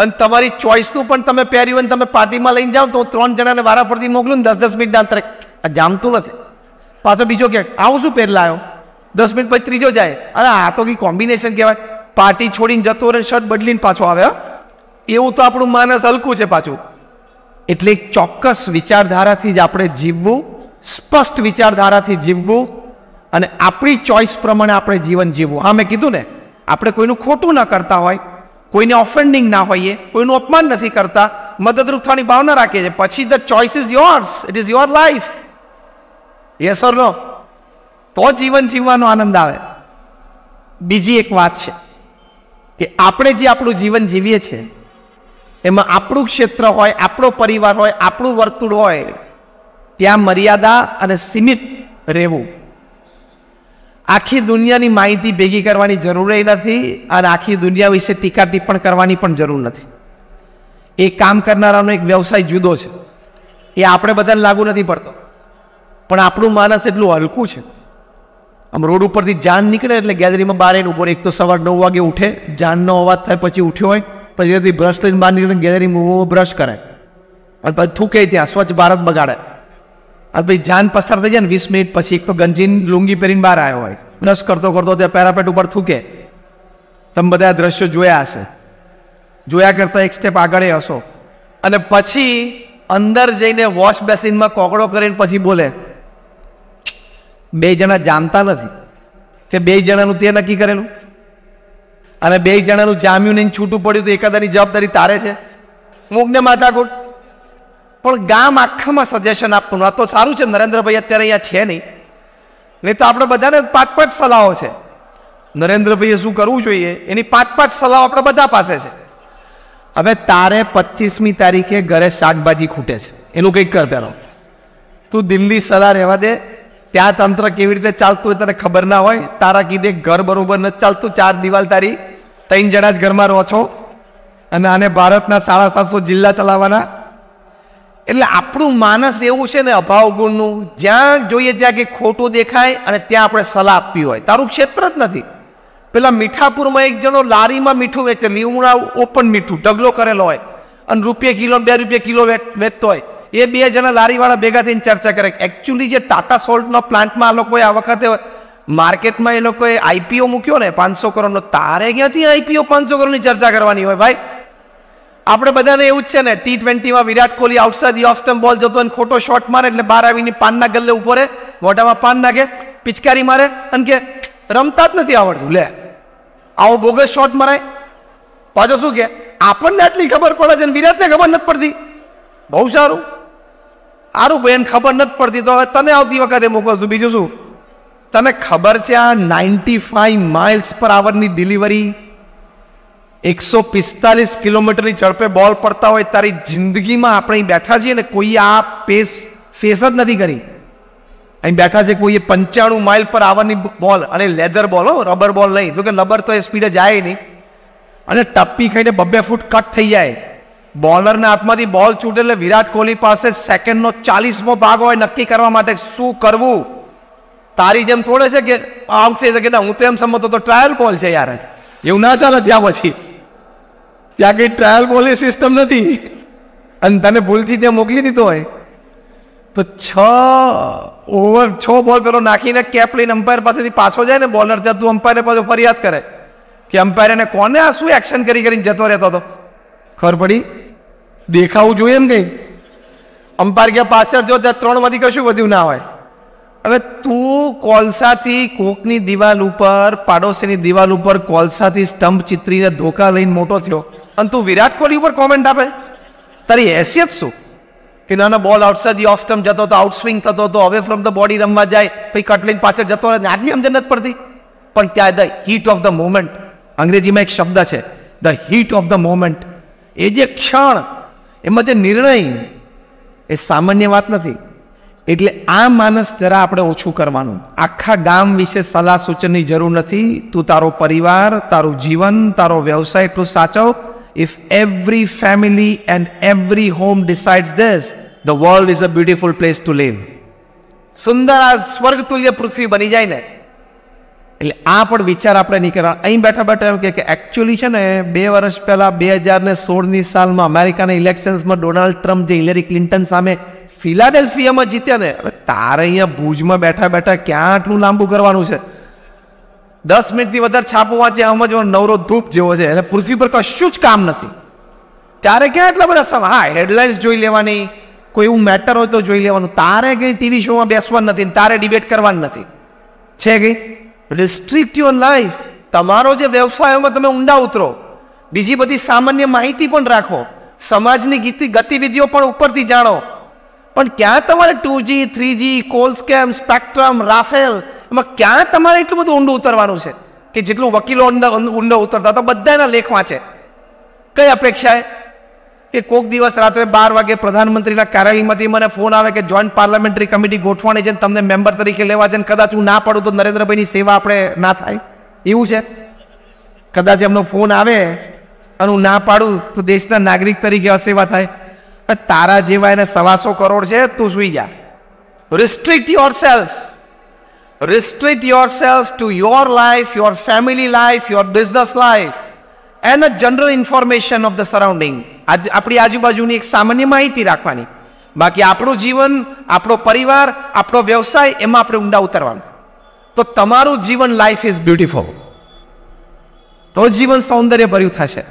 Speaker 1: અને તમારી ચોઇસનું પણ તમે પહેર્યું અને તમે પાર્ટીમાં લઈને જાઓ તો હું ત્રણ જણાને વારા મોકલું ને દસ દસ મિનિટના અંતરે આ જામતું નથી પાછો બીજો કે આવું શું પહેર આવ્યો દસ મિનિટ પછી ત્રીજો જાય અરે આ તો કંઈ કોમ્બિનેશન કહેવાય પાર્ટી છોડીને જતો રહે શર્ટ બદલીને પાછો આવે એવું તો આપણું માનસ હલકું છે પાછું એટલે ચોક્કસ વિચારધારાથી જ આપણે જીવવું સ્પષ્ટ વિચારધારાથી જીવવું અને આપણી ચોઇસ પ્રમાણે આપણે જીવન જીવવું હા મેં કીધું ને આપણે કોઈનું ખોટું ના કરતા હોય કોઈને ઓફેન્ડિંગ ના હોઈએ કોઈનું અપમાન નથી કરતા મદદરૂપ થવાની ભાવના રાખીએ છીએ પછી the choice is yours it is your life yes or no તો જીવન જીવવાનો આનંદ આવે બીજી એક વાત છે કે આપણે જે આપણું જીવન જીવીએ છીએ એમાં આપણું ક્ષેત્ર હોય આપણો પરિવાર હોય આપણું વર્તુળ હોય ત્યાં મર્યાદા અને સીમિત રહેવું આખી દુનિયાની માહિતી ભેગી કરવાની જરૂર નથી અને આખી દુનિયા વિશે ટીકા ટિપ્પણ કરવાની પણ જરૂર નથી એ કામ કરનારાનો એક વ્યવસાય જુદો છે એ આપણે બધાને લાગુ નથી પડતો પણ આપણું માનસ એટલું હલકું છે આમ રોડ ઉપરથી જાન નીકળે એટલે ગેલેરીમાં બહાર એને ઉપર એક તો સવાર નવ વાગે ઉઠે જાનનો અવાજ થાય પછી ઉઠ્યો હોય પછી બ્રશ લઈને બહાર નીકળે ગેલેરી બ્રશ કરે અને પછી થૂકે ત્યાં સ્વચ્છ ભારત બગાડે આ ભાઈ જાન પસાર થઈ જાય ને વીસ મિનિટ પછી એક તો ગંજીન લુંગી પહેરીને બહાર આવ્યો હોય બ્રશ કરતો કરતો ત્યાં પેરાપેટ ઉપર થૂકે તમે બધા દ્રશ્યો જોયા હશે જોયા કરતા એક સ્ટેપ આગળ હશો અને પછી અંદર જઈને વોશ બેસિનમાં કોકડો કરીને પછી બોલે બે જણા જામતા નથી તે બે જણાનું તે નક્કી કરેલું અને બે જણાનું જામ્યું નહીં છૂટું પડ્યું તો એકાદાની જવાબદારી તારે છે મૂકને માથાકૂટ પણ ગામ આખામાં સજેશન આપવાનું આ તો સારું છે નરેન્દ્રભાઈ અત્યારે અહીંયા છે નહીં નહીં તો આપણે બધાને પાંચ પાંચ સલાહો છે નરેન્દ્રભાઈએ શું કરવું જોઈએ એની પાંચ પાંચ સલાહો આપણે બધા પાસે છે હવે તારે પચીસમી તારીખે ઘરે શાકભાજી ખૂટે છે એનું કંઈક કર પહેલો તું દિલ્હી સલાહ રહેવા દે ત્યાં તંત્ર કેવી રીતે ચાલતું હોય તને ખબર ના હોય તારા કીધે ઘર બરાબર નથી ચાલતું ચાર દિવાલ તારી ત્રણ જણા જ ઘરમાં રહો છો અને આને ભારતના સાડા સાતસો જિલ્લા ચલાવવાના એટલે આપણું માનસ એવું છે ને અભાવ ગુણનું જ્યાં જોઈએ ત્યાં કે ખોટું દેખાય અને ત્યાં આપણે સલાહ આપવી હોય તારું ક્ષેત્ર જ નથી પેલા મીઠાપુરમાં એક જણો લારીમાં મીઠું વેચે લીવણા ઓપન મીઠું ઢગલો કરેલો હોય અને રૂપિયા કિલો બે રૂપિયા કિલો વેચતો હોય એ બે જણા લારીવાળા ભેગા થઈને ચર્ચા કરે એકચ્યુઅલી જે ટાટા સોલ્ટનો પ્લાન્ટમાં આ લોકોએ આ વખતે માર્કેટમાં એ લોકોએ આઈપીઓ મૂક્યો ને પાંચસો કરોડનો તારે ક્યાંથી આઈપીઓ પાંચસો કરોડની ચર્ચા કરવાની હોય ભાઈ આપણે બધાને એવું જ છે ને ટી ટ્વેન્ટીમાં Virat Kohli outside the off stump ball જતો અને ખોટો શોટ મારે એટલે બહાર આવીને પાનના ગલ્લે ઉપર રહે મોઢામાં પાન નાખે પિચકારી મારે અને કે રમતા જ નથી આવડતું લે આવો બોગસ શોટ મરાય પાછો શું કે આપણને આટલી ખબર પડે છે વિરાટને ખબર નથી પડતી બહુ સારું સારું ભાઈ એને ખબર નથી પડતી તો હવે તને આવતી વખતે મોકલશું બીજું શું તને ખબર છે આ નાઇન્ટી ફાઈવ માઇલ્સ પર આવરની ડિલિવરી એકસો પિસ્તાલીસ કિલોમીટરની ઝડપે બોલ પડતા હોય તારી જિંદગીમાં આપણે અહીં બેઠા છીએ ને કોઈ આ પેસ ફેસ જ નથી કરી અહીં બેઠા છે કોઈએ પંચાણું માઇલ પર આવવાની બોલ અને લેધર બોલ હો રબર બોલ નહીં તો કે રબર તો એ સ્પીડે જાય નહીં અને ટપ્પી ખાઈને બબ્બે ફૂટ કટ થઈ જાય બોલરના હાથમાંથી બોલ છૂટે એટલે વિરાટ કોહલી પાસે સેકન્ડનો ચાલીસમો ભાગ હોય નક્કી કરવા માટે શું કરવું તારી જેમ થોડે છે કે આઉટ થઈ શકે ના હું તો એમ સમજતો તો ટ્રાયલ બોલ છે યાર એવું ના ચાલે ત્યાં પછી ત્યાં કંઈ ટ્રાયલ બોલી સિસ્ટમ નથી અને તને ભૂલથી ત્યાં મોકલી દીધો હોય તો છ ઓવર છ બોલ પેલો નાખીને કેપ લઈને અમ્પાયર પાસેથી પાછો જાય ને બોલર ત્યાં તું અમ્પાયરને પાછો ફરિયાદ કરે કે અમ્પાયર એને કોને આ શું એક્શન કરી કરીને જતો રહેતો હતો ખબર પડી દેખાવું જોઈએ એમ કંઈ અમ્પાયર ગયા પાછળ જો ત્યાં ત્રણ વધી કશું વધ્યું ના હોય હવે તું કોલસાથી કોકની દિવાલ ઉપર પાડોશીની દિવાલ ઉપર કોલસાથી સ્ટંપ ચિત્રીને ધોકા લઈને મોટો થયો અને તું વિરાટ કોહલી ઉપર કોમેન્ટ આપે તારી હેસિયત શું કે નાના બોલ આઉટસાઇડ ધી ઓફ સ્ટમ્પ જતો હતો આઉટસ્વિંગ થતો હતો અવે ફ્રોમ ધ બોડી રમવા જાય પછી કટલિન પાછળ જતો રહે આટલી સમજણ નથી પડતી પણ ત્યાં the heat of the moment અંગ્રેજીમાં એક શબ્દ છે the heat of the moment એ જે ક્ષણ એમાં જે નિર્ણય એ સામાન્ય વાત નથી એટલે આ માનસ જરા આપણે ઓછું કરવાનું આખા ગામ વિશે સલાહ સૂચનની જરૂર નથી તું તારો પરિવાર તારું જીવન તારો વ્યવસાય એટલું સાચવ If every family and every home decides this, the world is a beautiful place to live. સુંદર આ સ્વર્ગ તુલ્ય પૃથ્વી બની જાય ને એટલે આ પણ વિચાર આપણે નહીં કરવા અહીં બેઠા બેઠા એમ કે એકચ્યુઅલી છે ને બે વર્ષ પહેલાં બે હજાર ને સોળની સાલમાં અમેરિકાના ઇલેક્શન્સમાં ડોનાલ્ડ ટ્રમ્પ જે હિલેરી ક્લિન્ટન સામે ફિલાડેલ્ફિયામાં જીત્યા ને તારે અહીંયા ભુજમાં બેઠા બેઠા ક્યાં આટલું લાંબુ કરવાનું છે દસ મિનિટથી વધારે છે વાંચે સમજવો નવરો ધૂપ જેવો છે એટલે પૃથ્વી પર કશું જ કામ નથી ત્યારે ક્યાં એટલા બધા હા હેડલાઇન્સ જોઈ લેવાની કોઈ એવું મેટર હોય તો જોઈ લેવાનું તારે કંઈ ટીવી શોમાં બેસવાનું નથી તારે ડિબેટ કરવાનું નથી છે કંઈ રિસ્ટ્રિક્ટ યોર લાઈફ તમારો જે વ્યવસાય એમાં તમે ઊંડા ઉતરો બીજી બધી સામાન્ય માહિતી પણ રાખો સમાજની ગીતી ગતિવિધિઓ પણ ઉપરથી જાણો પણ ક્યાં તમારે two G three G call scam spectrum Rafale એમાં ક્યાં તમારે એટલું બધું ઊંડું ઉતરવાનું છે કે જેટલું વકીલો ઊંડો ઉતરતા તો બધા એના લેખ વાંચે કઈ અપેક્ષાએ કે કોઈક દિવસ રાત્રે બાર વાગે પ્રધાનમંત્રીના કાર્યાલયમાંથી મને ફોન આવે કે જોઈન્ટ પાર્લામેન્ટરી કમિટી ગોઠવાની છે તમને મેમ્બર તરીકે લેવા છે ને કદાચ હું ના પાડું તો નરેન્દ્રભાઈની સેવા આપણે ના થાય એવું છે કદાચ એમનો ફોન આવે અને હું ના પાડું તો દેશના નાગરિક તરીકે અસેવા થાય તારા જેવા એને સવાસો કરોડ છે તું સુઈ જા restrict yourself Restrict yourself to your life, your family life, your business life and a general information of the surrounding આપણી આજુબાજુની એક સામાન્ય માહિતી રાખવાની બાકી આપણું જીવન આપણો પરિવાર આપણો વ્યવસાય એમાં આપણે ઊંડા ઉતરવાનું તો તમારું જીવન લાઈફ ઇઝ બ્યુટિફુલ તો જીવન સૌંદર્ય ભર્યું થશે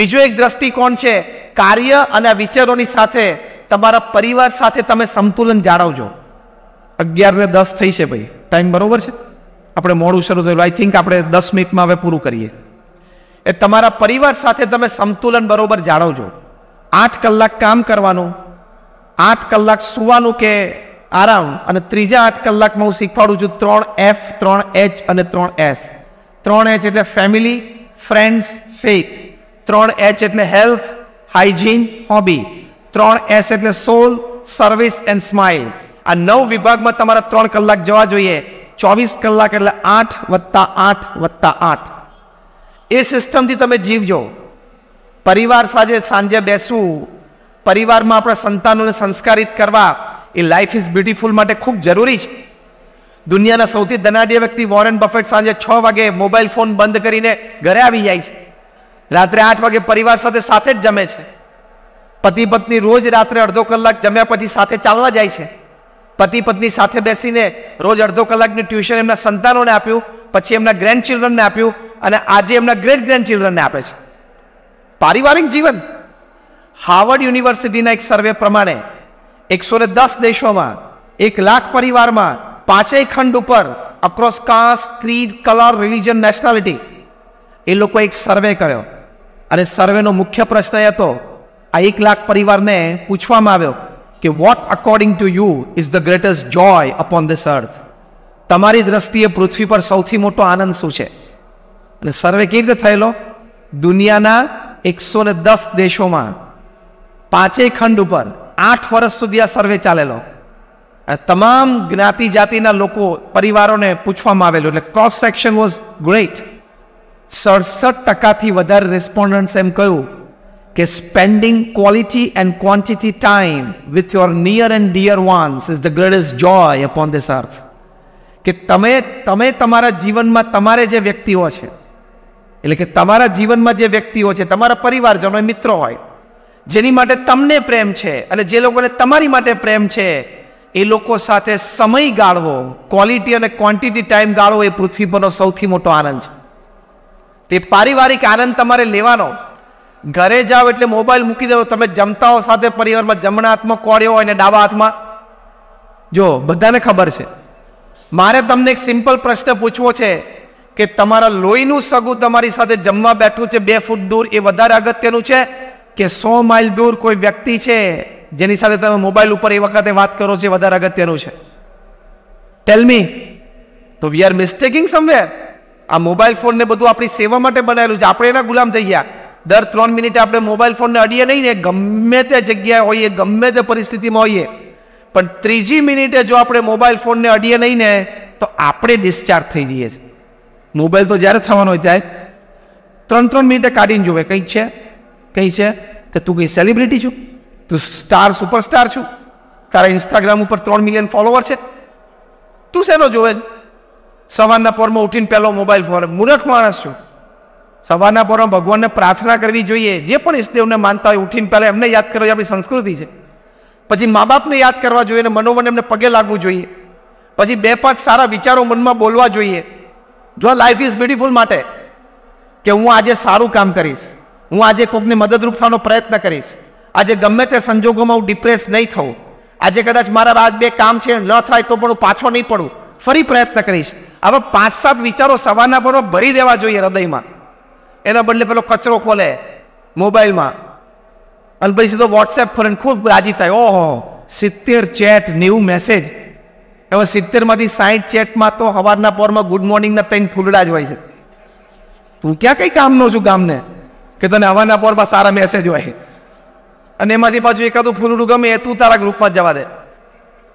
Speaker 1: બીજો એક દ્રષ્ટિકોણ છે કાર્ય અને વિચારોની સાથે તમારા પરિવાર સાથે તમે સંતુલન જાળવજો અગિયાર ને દસ થઈ છે ભાઈ ટાઈમ બરોબર છે આપણે મોડું શરૂ થયેલું આઈ થિંક આપણે દસ મિનિટમાં હવે પૂરું કરીએ એ તમારા પરિવાર સાથે તમે સંતુલન બરોબર જાળવજો આઠ કલાક કામ કરવાનું આઠ કલાક સુવાનું કે આરામ અને ત્રીજા આઠ કલાકમાં હું શીખવાડું છું ત્રણ એફ ત્રણ એચ અને ત્રણ એસ ત્રણ એચ એટલે ફેમિલી ફ્રેન્ડ્સ ફેથ ત્રણ એચ એટલે હેલ્થ હાઇજીન હોબી ત્રણ એસ એટલે સોલ સર્વિસ એન્ડ સ્માઇલ આ નવ વિભાગમાં તમારા ત્રણ કલાક જવા જોઈએ ચોવીસ કલાક એટલે આઠ વત્તા આઠ વત્તા આઠ એ સિસ્ટમથી તમે જીવજો પરિવાર સાથે સાંજે બેસવું પરિવારમાં આપણા સંતાનોને સંસ્કારિત કરવા એ લાઈફ ઇઝ બ્યુટીફુલ માટે ખૂબ જરૂરી છે દુનિયાના સૌથી ધનાઢ્ય વ્યક્તિ વોરેન બફેટ સાંજે છ વાગે મોબાઈલ ફોન બંધ કરીને ઘરે આવી જાય છે રાત્રે આઠ વાગે પરિવાર સાથે સાથે જ જમે છે પતિ પત્ની રોજ રાત્રે અડધો કલાક જમ્યા પછી સાથે ચાલવા જાય છે પતિ પત્ની સાથે બેસીને રોજ અડધો કલાકની ટ્યુશન એમના સંતાનોને આપ્યું પછી એમના ગ્રેન્ડ ચિલ્ડ્રનને આપ્યું અને આજે એમના ગ્રેટ ગ્રેન્ડ ચિલ્ડ્રનને આપે છે પારિવારિક જીવન હાવર્ડ યુનિવર્સિટીના એક સર્વે પ્રમાણે એકસો ને દસ દેશોમાં એક લાખ પરિવારમાં પાંચેય ખંડ ઉપર across caste creed colour religion nationality એ લોકો એક સર્વે કર્યો અને સર્વેનો મુખ્ય પ્રશ્ન એ હતો આ એક લાખ પરિવારને પૂછવામાં આવ્યો કે what according to you is the greatest joy upon this earth તમારી દ્રષ્ટિએ પૃથ્વી પર સૌથી મોટો આનંદ શું છે અને સર્વે કેવી રીતે થયેલો દુનિયાના એકસો ને દસ દેશોમાં પાંચેય ખંડ ઉપર આઠ વર્ષ સુધી આ સર્વે ચાલેલો અને તમામ જ્ઞાતિ જાતિના લોકો પરિવારોને પૂછવામાં આવેલું એટલે ક્રોસ સેક્શન વોઝ ગ્રેટ સડસઠ ટકાથી વધારે રેસ્પોન્ડન્ટ્સ એમ કહ્યું કે spending quality and quantity time with your near and dear ones is the greatest joy upon this earth કે તમે તમે તમારા જીવનમાં તમારે જે વ્યક્તિઓ છે એટલે કે તમારા જીવનમાં જે વ્યક્તિઓ છે તમારા પરિવારજનો મિત્રો હોય જેની માટે તમને પ્રેમ છે અને જે લોકોને તમારી માટે પ્રેમ છે એ લોકો સાથે સમય ગાળવો ક્વોલિટી અને ક્વોન્ટિટી ટાઈમ ગાળવો એ પૃથ્વી પરનો સૌથી મોટો આનંદ છે તે પારિવારિક આનંદ તમારે લેવાનો ઘરે જાઓ એટલે મોબાઈલ મૂકી દો તમે જમતા હો સાથે પરિવારમાં જમણા હાથમાં કોળ્યો હોય અને ડાબા હાથમાં જો બધાને ખબર છે મારે તમને એક સિમ્પલ પ્રશ્ન પૂછવો છે કે તમારા લોહીનું સગું તમારી સાથે જમવા બેઠું છે બે ફૂટ દૂર એ વધારે અગત્યનું છે કે સો માઇલ દૂર કોઈ વ્યક્તિ છે જેની સાથે તમે મોબાઈલ ઉપર એ વખતે વાત કરો છો એ વધારે અગત્યનું છે ટેલ મી તો વી આર મિસ્ટેકિંગ સમવેર આ મોબાઈલ ફોનને બધું આપણી સેવા માટે બનાવેલું છે આપણે એના ગુલામ થઈ ગયા દર ત્રણ મિનિટે આપણે મોબાઈલ ફોનને અડીએ નહીં ને ગમે તે જગ્યાએ હોઈએ ગમે તે પરિસ્થિતિમાં હોઈએ પણ ત્રીજી મિનિટે જો આપણે મોબાઈલ ફોનને અડીએ નહીં ને તો આપણે ડિસ્ચાર્જ થઈ જઈએ છીએ મોબાઈલ તો જ્યારે થવાનો હોય ત્યારે ત્રણ ત્રણ મિનિટે કાઢીને જોવે કંઈક છે કંઈ છે તો તું કંઈ સેલિબ્રિટી છું તું સ્ટાર સુપરસ્ટાર છું તારા ઇન્સ્ટાગ્રામ ઉપર ત્રણ મિલિયન ફોલોવર છે તું શેનો જોવે છે સવારના પરમાં ઉઠીને પહેલો મોબાઈલ ફોન મૂર્ખ માણસ છું સવારના પોરમાં ભગવાનને પ્રાર્થના કરવી જોઈએ જે પણ ઈષ્ટદેવને માનતા હોય ઉઠીને પહેલાં એમને યાદ કરવા આપણી સંસ્કૃતિ છે પછી મા બાપને યાદ કરવા જોઈએ અને મનોમન એમને પગે લાગવું જોઈએ પછી બે પાંચ સારા વિચારો મનમાં બોલવા જોઈએ જો લાઈફ ઇઝ બ્યુટિફુલ માટે કે હું આજે સારું કામ કરીશ હું આજે કોઈકને મદદરૂપ થવાનો પ્રયત્ન કરીશ આજે ગમે તે સંજોગોમાં હું ડિપ્રેસ નહીં થઉં આજે કદાચ મારા આજ બે કામ છે ન થાય તો પણ હું પાછો નહીં પડું ફરી પ્રયત્ન કરીશ આવા પાંચ સાત વિચારો સવારના પર ભરી દેવા જોઈએ હૃદયમાં એના બદલે પેલો કચરો ખોલે મોબાઈલમાં અને પછી સીધો વોટ્સએપ ખોલે ખૂબ રાજી થાય ઓહો સિત્તેર ચેટ નેવું મેસેજ હવે સિત્તેરમાંથી સાઠ ચેટમાં તો સવારના પોરમાં ગુડ મોર્નિંગના ત્રણ ફૂલડા જ હોય છે તું ક્યાં કંઈ કામનો છું ગામને કે તને હવાના પોરમાં સારા મેસેજ હોય અને એમાંથી પાછું એકાદું ફૂલડું ગમે એ તું તારા ગ્રુપમાં જવા દે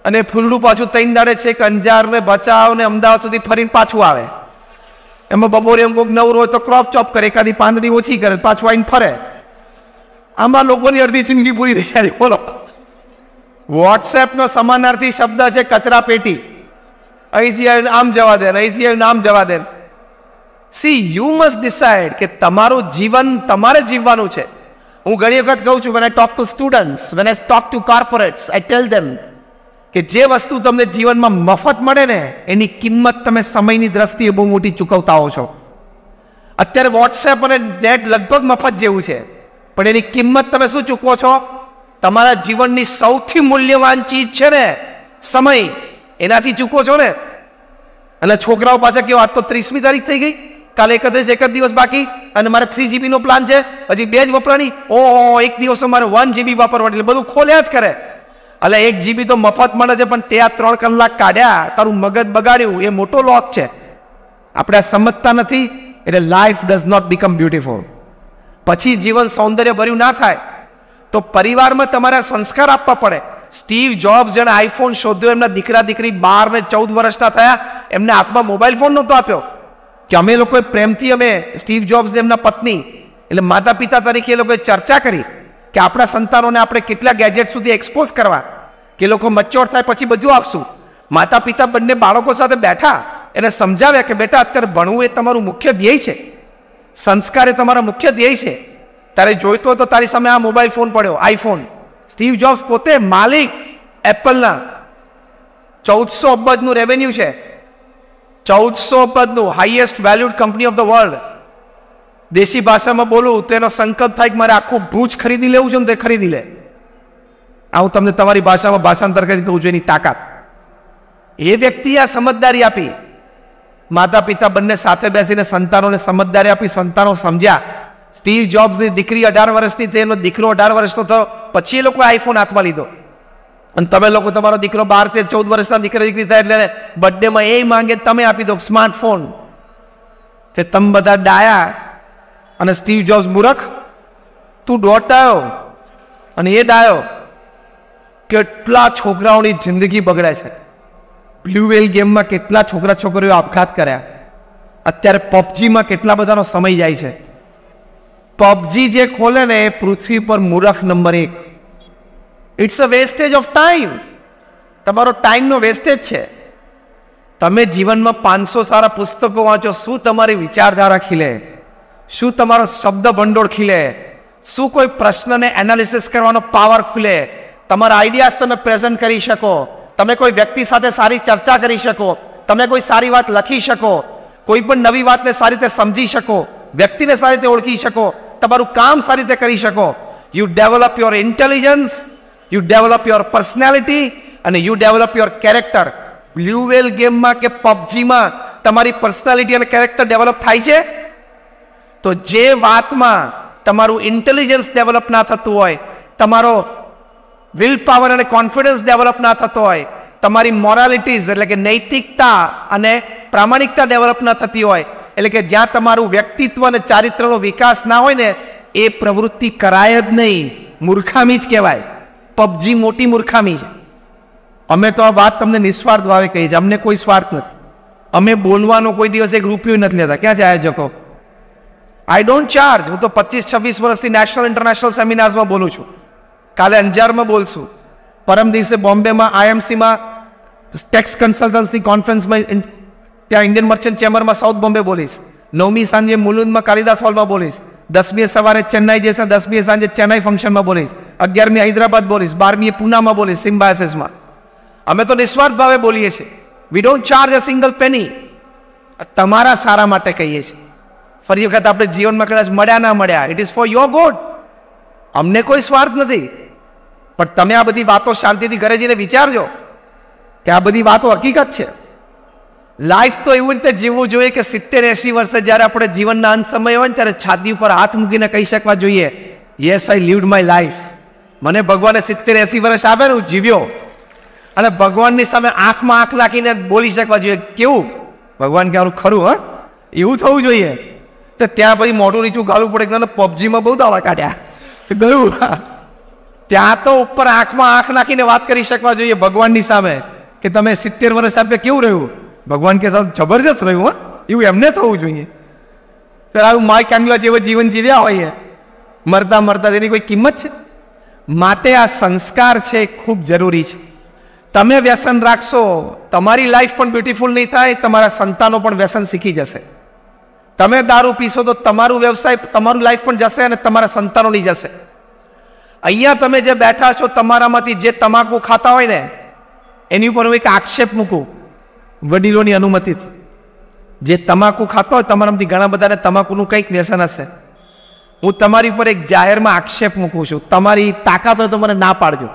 Speaker 1: અને ફૂલડું પાછું ત્રણ દાડે છે કંજાર ને બચાવ ને અમદાવાદ સુધી ફરીને પાછું આવે એમાં બપોરે એમ કોઈક નવરો હોય તો ક્રોપ ચોપ કરે એકાદી પાંદડી ઓછી કરે પાછું આવીને ફરે આમાં લોકોની અડધી જિંદગી પૂરી થઈ જાય બોલો વોટ્સએપનો સમાનાર્થી શબ્દ છે કચરા પેટી અહીંથી આમ જવા દે અહીંથી આમ જવા દે સી યુ મસ્ટ ડિસાઇડ કે તમારું જીવન તમારે જીવવાનું છે હું ઘણી વખત કહું છું when I talk to students when I talk to corporates I tell them કે જે વસ્તુ તમને જીવનમાં મફત મળે ને એની કિંમત તમે સમયની દ્રષ્ટિએ બહુ મોટી ચૂકવતા હો છો અત્યારે વોટ્સએપ અને નેટ લગભગ મફત જેવું છે પણ એની કિંમત તમે શું ચૂકવો છો તમારા જીવનની સૌથી મૂલ્યવાન ચીજ છે ને સમય એનાથી ચૂકવો છો ને એટલે છોકરાઓ પાછા કેવો આજ તો ત્રીસમી તારીખ થઈ ગઈ કાલે એકત્રીસ એક જ દિવસ બાકી અને મારે થ્રી જીબીનો પ્લાન છે હજી બે જ વપરાની ઓહો એક દિવસ મારે વન જીબી વાપરવા એટલે બધું ખોલ્યા જ કરે એટલે એક જીબી તો મફત મળે છે પણ તે આ ત્રણ કલાક કાઢ્યા તારું મગજ બગાડ્યું એ મોટો લોસ છે આપણે આ સમજતા નથી એટલે life does not become beautiful પછી જીવન સૌંદર્ય ભર્યું ના થાય તો પરિવારમાં તમારા સંસ્કાર આપવા પડે સ્ટીવ જોબ્સ જેણે આઈફોન શોધ્યો એમના દીકરા દીકરી બાર ને ચૌદ વર્ષના થયા એમને હાથમાં મોબાઈલ ફોન નહોતો આપ્યો કે અમે લોકોએ પ્રેમથી અમે સ્ટીવ જોબ્સને એમના પત્ની એટલે માતા પિતા તરીકે એ લોકોએ ચર્ચા કરી કે આપણા સંતાનોને આપણે કેટલા ગેજેટ સુધી એક્સપોઝ કરવા કે લોકો મચ્યોર થાય પછી બધું આપશું માતા પિતા બંને બાળકો સાથે બેઠા એને સમજાવ્યા કે બેટા અત્યારે ભણવું એ તમારું મુખ્ય ધ્યેય છે સંસ્કાર એ તમારા મુખ્ય ધ્યેય છે તારે જોઈતો તો તારી સામે આ મોબાઈલ ફોન પડ્યો આઈફોન સ્ટીવ જોબ્સ પોતે માલિક એપલના ચૌદસો અબજનું રેવન્યુ છે ચૌદસો અબજનું highest valued company of the world દેશી ભાષામાં બોલું તો એનો સંકલ્પ થાય કે મારે આખું ભૂજ ખરીદી લેવું છે ને તે ખરીદી લે આ હું તમને તમારી ભાષામાં ભાષાંતર કરી કહું છું એની તાકાત એ વ્યક્તિએ આ સમજદારી આપી માતા પિતા બંને સાથે બેસીને સંતાનોને સમજદારી આપી સંતાનો સમજ્યા સ્ટીવ જોબ્સની દીકરી અઢાર વર્ષની તેનો દીકરો અઢાર વર્ષનો થયો પછી એ લોકોએ આઈફોન હાથમાં લીધો અને તમે લોકો તમારો દીકરો બાર તેર ચૌદ વર્ષના દીકરા દીકરી થાય એટલે બર્થડેમાં એ માંગે તમે આપી દો સ્માર્ટફોન તે તમે બધા ડાયા અને સ્ટીવ જોબ્સ મૂરખ તું દોટ આવ્યો અને એ ડાયો કેટલા છોકરાઓની જિંદગી બગડે છે બ્લુ વેલ ગેમમાં કેટલા છોકરા છોકરીઓ આપઘાત કર્યા અત્યારે પબજીમાં કેટલા બધાનો સમય જાય છે પબજી જે ખોલે ને એ પૃથ્વી પર મૂરખ નંબર એક it's a wastage of time તમારો ટાઈમનો વેસ્ટેજ છે તમે જીવનમાં પાંચસો સારા પુસ્તકો વાંચો શું તમારી વિચારધારા ખીલે શું તમારો શબ્દ ભંડોળ ખીલે શું કોઈ પ્રશ્નને એનાલિસિસ કરવાનો પાવર ખુલે તમારા આઈડિયાઝ તમે પ્રેઝન્ટ કરી શકો તમે કોઈ વ્યક્તિ સાથે સારી ચર્ચા કરી શકો તમે કોઈ સારી વાત લખી શકો કોઈ પણ નવી વાતને સારી રીતે સમજી શકો વ્યક્તિને સારી રીતે ઓળખી શકો તમારું કામ સારી રીતે કરી શકો you develop your intelligence you develop your personality અને you develop your character well ગેમમાં કે પબજીમાં તમારી પર્સનાલિટી અને કેરેક્ટર ડેવલપ થાય છે તો જે વાતમાં તમારું ઇન્ટેલિજન્સ ડેવલપ ના થતું હોય તમારો વિલ પાવર અને કોન્ફિડન્સ ડેવલપ ના થતો હોય તમારી મોરાલિટીઝ એટલે કે નૈતિકતા અને પ્રામાણિકતા ડેવલપ ના થતી હોય એટલે કે જ્યાં તમારું વ્યક્તિત્વ અને ચારિત્રનો વિકાસ ના હોય ને એ પ્રવૃત્તિ કરાય જ નહીં મૂર્ખામી જ કહેવાય પબજી મોટી મૂર્ખામી છે અમે તો આ વાત તમને નિસ્વાર્થ ભાવે કહી છે અમને કોઈ સ્વાર્થ નથી અમે બોલવાનો કોઈ દિવસ એક રૂપિયો નથી લેતા ક્યાં છે આયોજકો આઈ ડોન્ટ ચાર્જ હું તો પચીસ છવ્વીસ વર્ષથી નેશનલ ઇન્ટરનેશનલ સેમિનાર્સમાં બોલું છું કાલે અંજારમાં બોલશું પરમ દિવસે બોમ્બેમાં આઈએમસીમાં ટેક્સ કન્સલ્ટન્સની કોન્ફરન્સમાં ત્યાં ઇન્ડિયન મર્ચન્ટ ચેમ્બરમાં સાઉથ બોમ્બે બોલીશ નવમી સાંજે મુલુંદમાં કાલિદાસ હોલમાં બોલીશ દસમીએ સવારે ચેન્નાઈ જશે દસમીએ સાંજે ચેન્નાઈ ફંક્શનમાં બોલીશ અગિયારમી હૈદરાબાદ બોલીશ બારમી પુનામાં બોલીશ સિમ્બાયસિસમાં અમે તો નિસ્વાર્થ ભાવે બોલીએ છીએ we don't charge a single penny તમારા સારા માટે કહીએ છીએ ફરી વખત આપણે જીવનમાં કદાચ મળ્યા ના મળ્યા it is for your good અમને કોઈ સ્વાર્થ નથી પણ તમે આ બધી વાતો શાંતિથી ઘરે જઈને વિચારજો કે આ બધી વાતો હકીકત છે લાઈફ તો એવી રીતે જીવવું જોઈએ કે સિત્તેર એસી વર્ષે જ્યારે આપણે જીવનના અંત સમય હોય ને ત્યારે છાતી ઉપર હાથ મૂકીને કહી શકવા જોઈએ yes I lived my life મને ભગવાને સિત્તેર એંસી વર્ષ આવે ને હું જીવ્યો અને ભગવાનની સામે આંખમાં આંખ નાખીને બોલી શકવા જોઈએ કેવું ભગવાન કે ખરું હા એવું થવું જોઈએ તો ત્યાં પછી મોટું નીચું ગાળું પડે એટલે પબજીમાં બહુ દાવા કાઢ્યા ગયું ત્યાં તો ઉપર આંખમાં આંખ નાખીને વાત કરી શકવા જોઈએ ભગવાનની સામે કે તમે સિત્તેર વર્ષ આપે કેવું રહ્યું ભગવાન કે સાહેબ જબરજસ્ત રહ્યું હા એવું એમને થવું જોઈએ ત્યારે આવું માય આંગલા જેવું જીવન જીવ્યા હોઈએ મરતા મરતા તેની કોઈ કિંમત છે માટે આ સંસ્કાર છે ખૂબ જરૂરી છે તમે વ્યસન રાખશો તમારી લાઈફ પણ બ્યુટીફુલ નહીં થાય તમારા સંતાનો પણ વ્યસન શીખી જશે તમે દારૂ પીશો તો તમારું વ્યવસાય તમારું લાઈફ પણ જશે અને તમારા સંતાનોની જશે અહીંયા તમે જે બેઠા છો તમારામાંથી જે તમાકુ ખાતા હોય ને એની ઉપર હું એક આક્ષેપ મૂકું વડીલોની અનુમતિથી જે તમાકુ ખાતો હોય તમારામાંથી ઘણા બધાને તમાકુનું કંઈક વ્યસન હશે હું તમારી ઉપર એક જાહેરમાં આક્ષેપ મૂકું છું તમારી તાકાત હોય તો મને ના પાડજો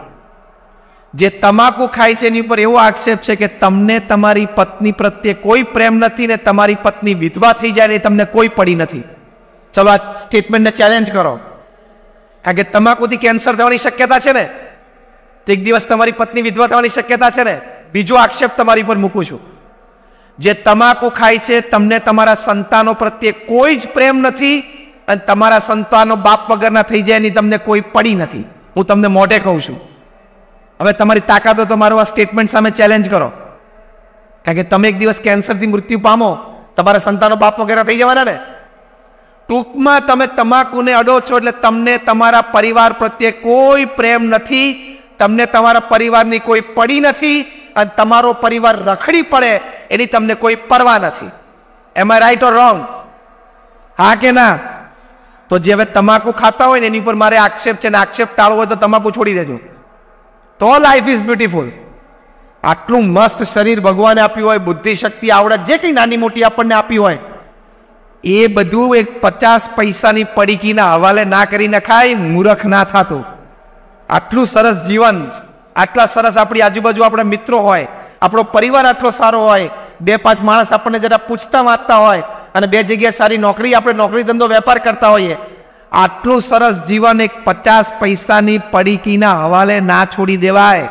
Speaker 1: જે તમાકુ ખાય છે એની ઉપર એવો આક્ષેપ છે કે તમને તમારી પત્ની પ્રત્યે કોઈ પ્રેમ નથી ને તમારી પત્ની વિધવા થઈ જાય ને તમને કોઈ પડી નથી ચલો આ સ્ટેટમેન્ટને ચેલેન્જ કરો કારણ કે તમાકુથી કેન્સર થવાની શક્યતા છે ને એક દિવસ તમારી પત્ની વિધવા થવાની શક્યતા છે ને બીજો આક્ષેપ તમારી ઉપર મૂકું છું જે તમાકુ ખાય છે તમને તમારા સંતાનો પ્રત્યે કોઈ જ પ્રેમ નથી અને તમારા સંતાનો બાપ વગરના થઈ જાય એની તમને કોઈ પડી નથી હું તમને મોઢે કહું છું હવે તમારી તાકાત હોય તો મારું આ સ્ટેટમેન્ટ સામે ચેલેન્જ કરો કારણ કે તમે એક દિવસ કેન્સરથી મૃત્યુ પામો તમારા સંતાનો બાપ વગેરે થઈ જવાના ને ટૂંકમાં તમે તમાકુને અડો છો એટલે તમને તમારા પરિવાર પ્રત્યે કોઈ પ્રેમ નથી તમને તમારા પરિવારની કોઈ પડી નથી અને તમારો પરિવાર રખડી પડે એની તમને કોઈ પરવા નથી એમ આઈ રાઈટ ઓર રોંગ હા કે ના તો જે હવે તમાકુ ખાતા હોય ને એની ઉપર મારે આક્ષેપ છે ને આક્ષેપ ટાળવો હોય તો તમાકુ છોડી દેજો તો લાઈફ ઇઝ બ્યુટિફુલ આટલું મસ્ત શરીર ભગવાને આપ્યું હોય બુદ્ધિ શક્તિ આવડત જે કંઈ નાની મોટી આપણને આપી હોય એ બધું એક પચાસ પૈસાની પડીકીના હવાલે ના કરી નખાય મૂરખ ના થતું આટલું સરસ જીવન આટલા સરસ આપણી આજુબાજુ આપણા મિત્રો હોય આપણો પરિવાર આટલો સારો હોય બે પાંચ માણસ આપણને જરા પૂછતા વાંચતા હોય અને બે જગ્યાએ સારી નોકરી આપણે નોકરી ધંધો વેપાર કરતા હોઈએ આટલું સરસ જીવન એક પચાસ પૈસાની પડીકીના હવાલે ના છોડી દેવાય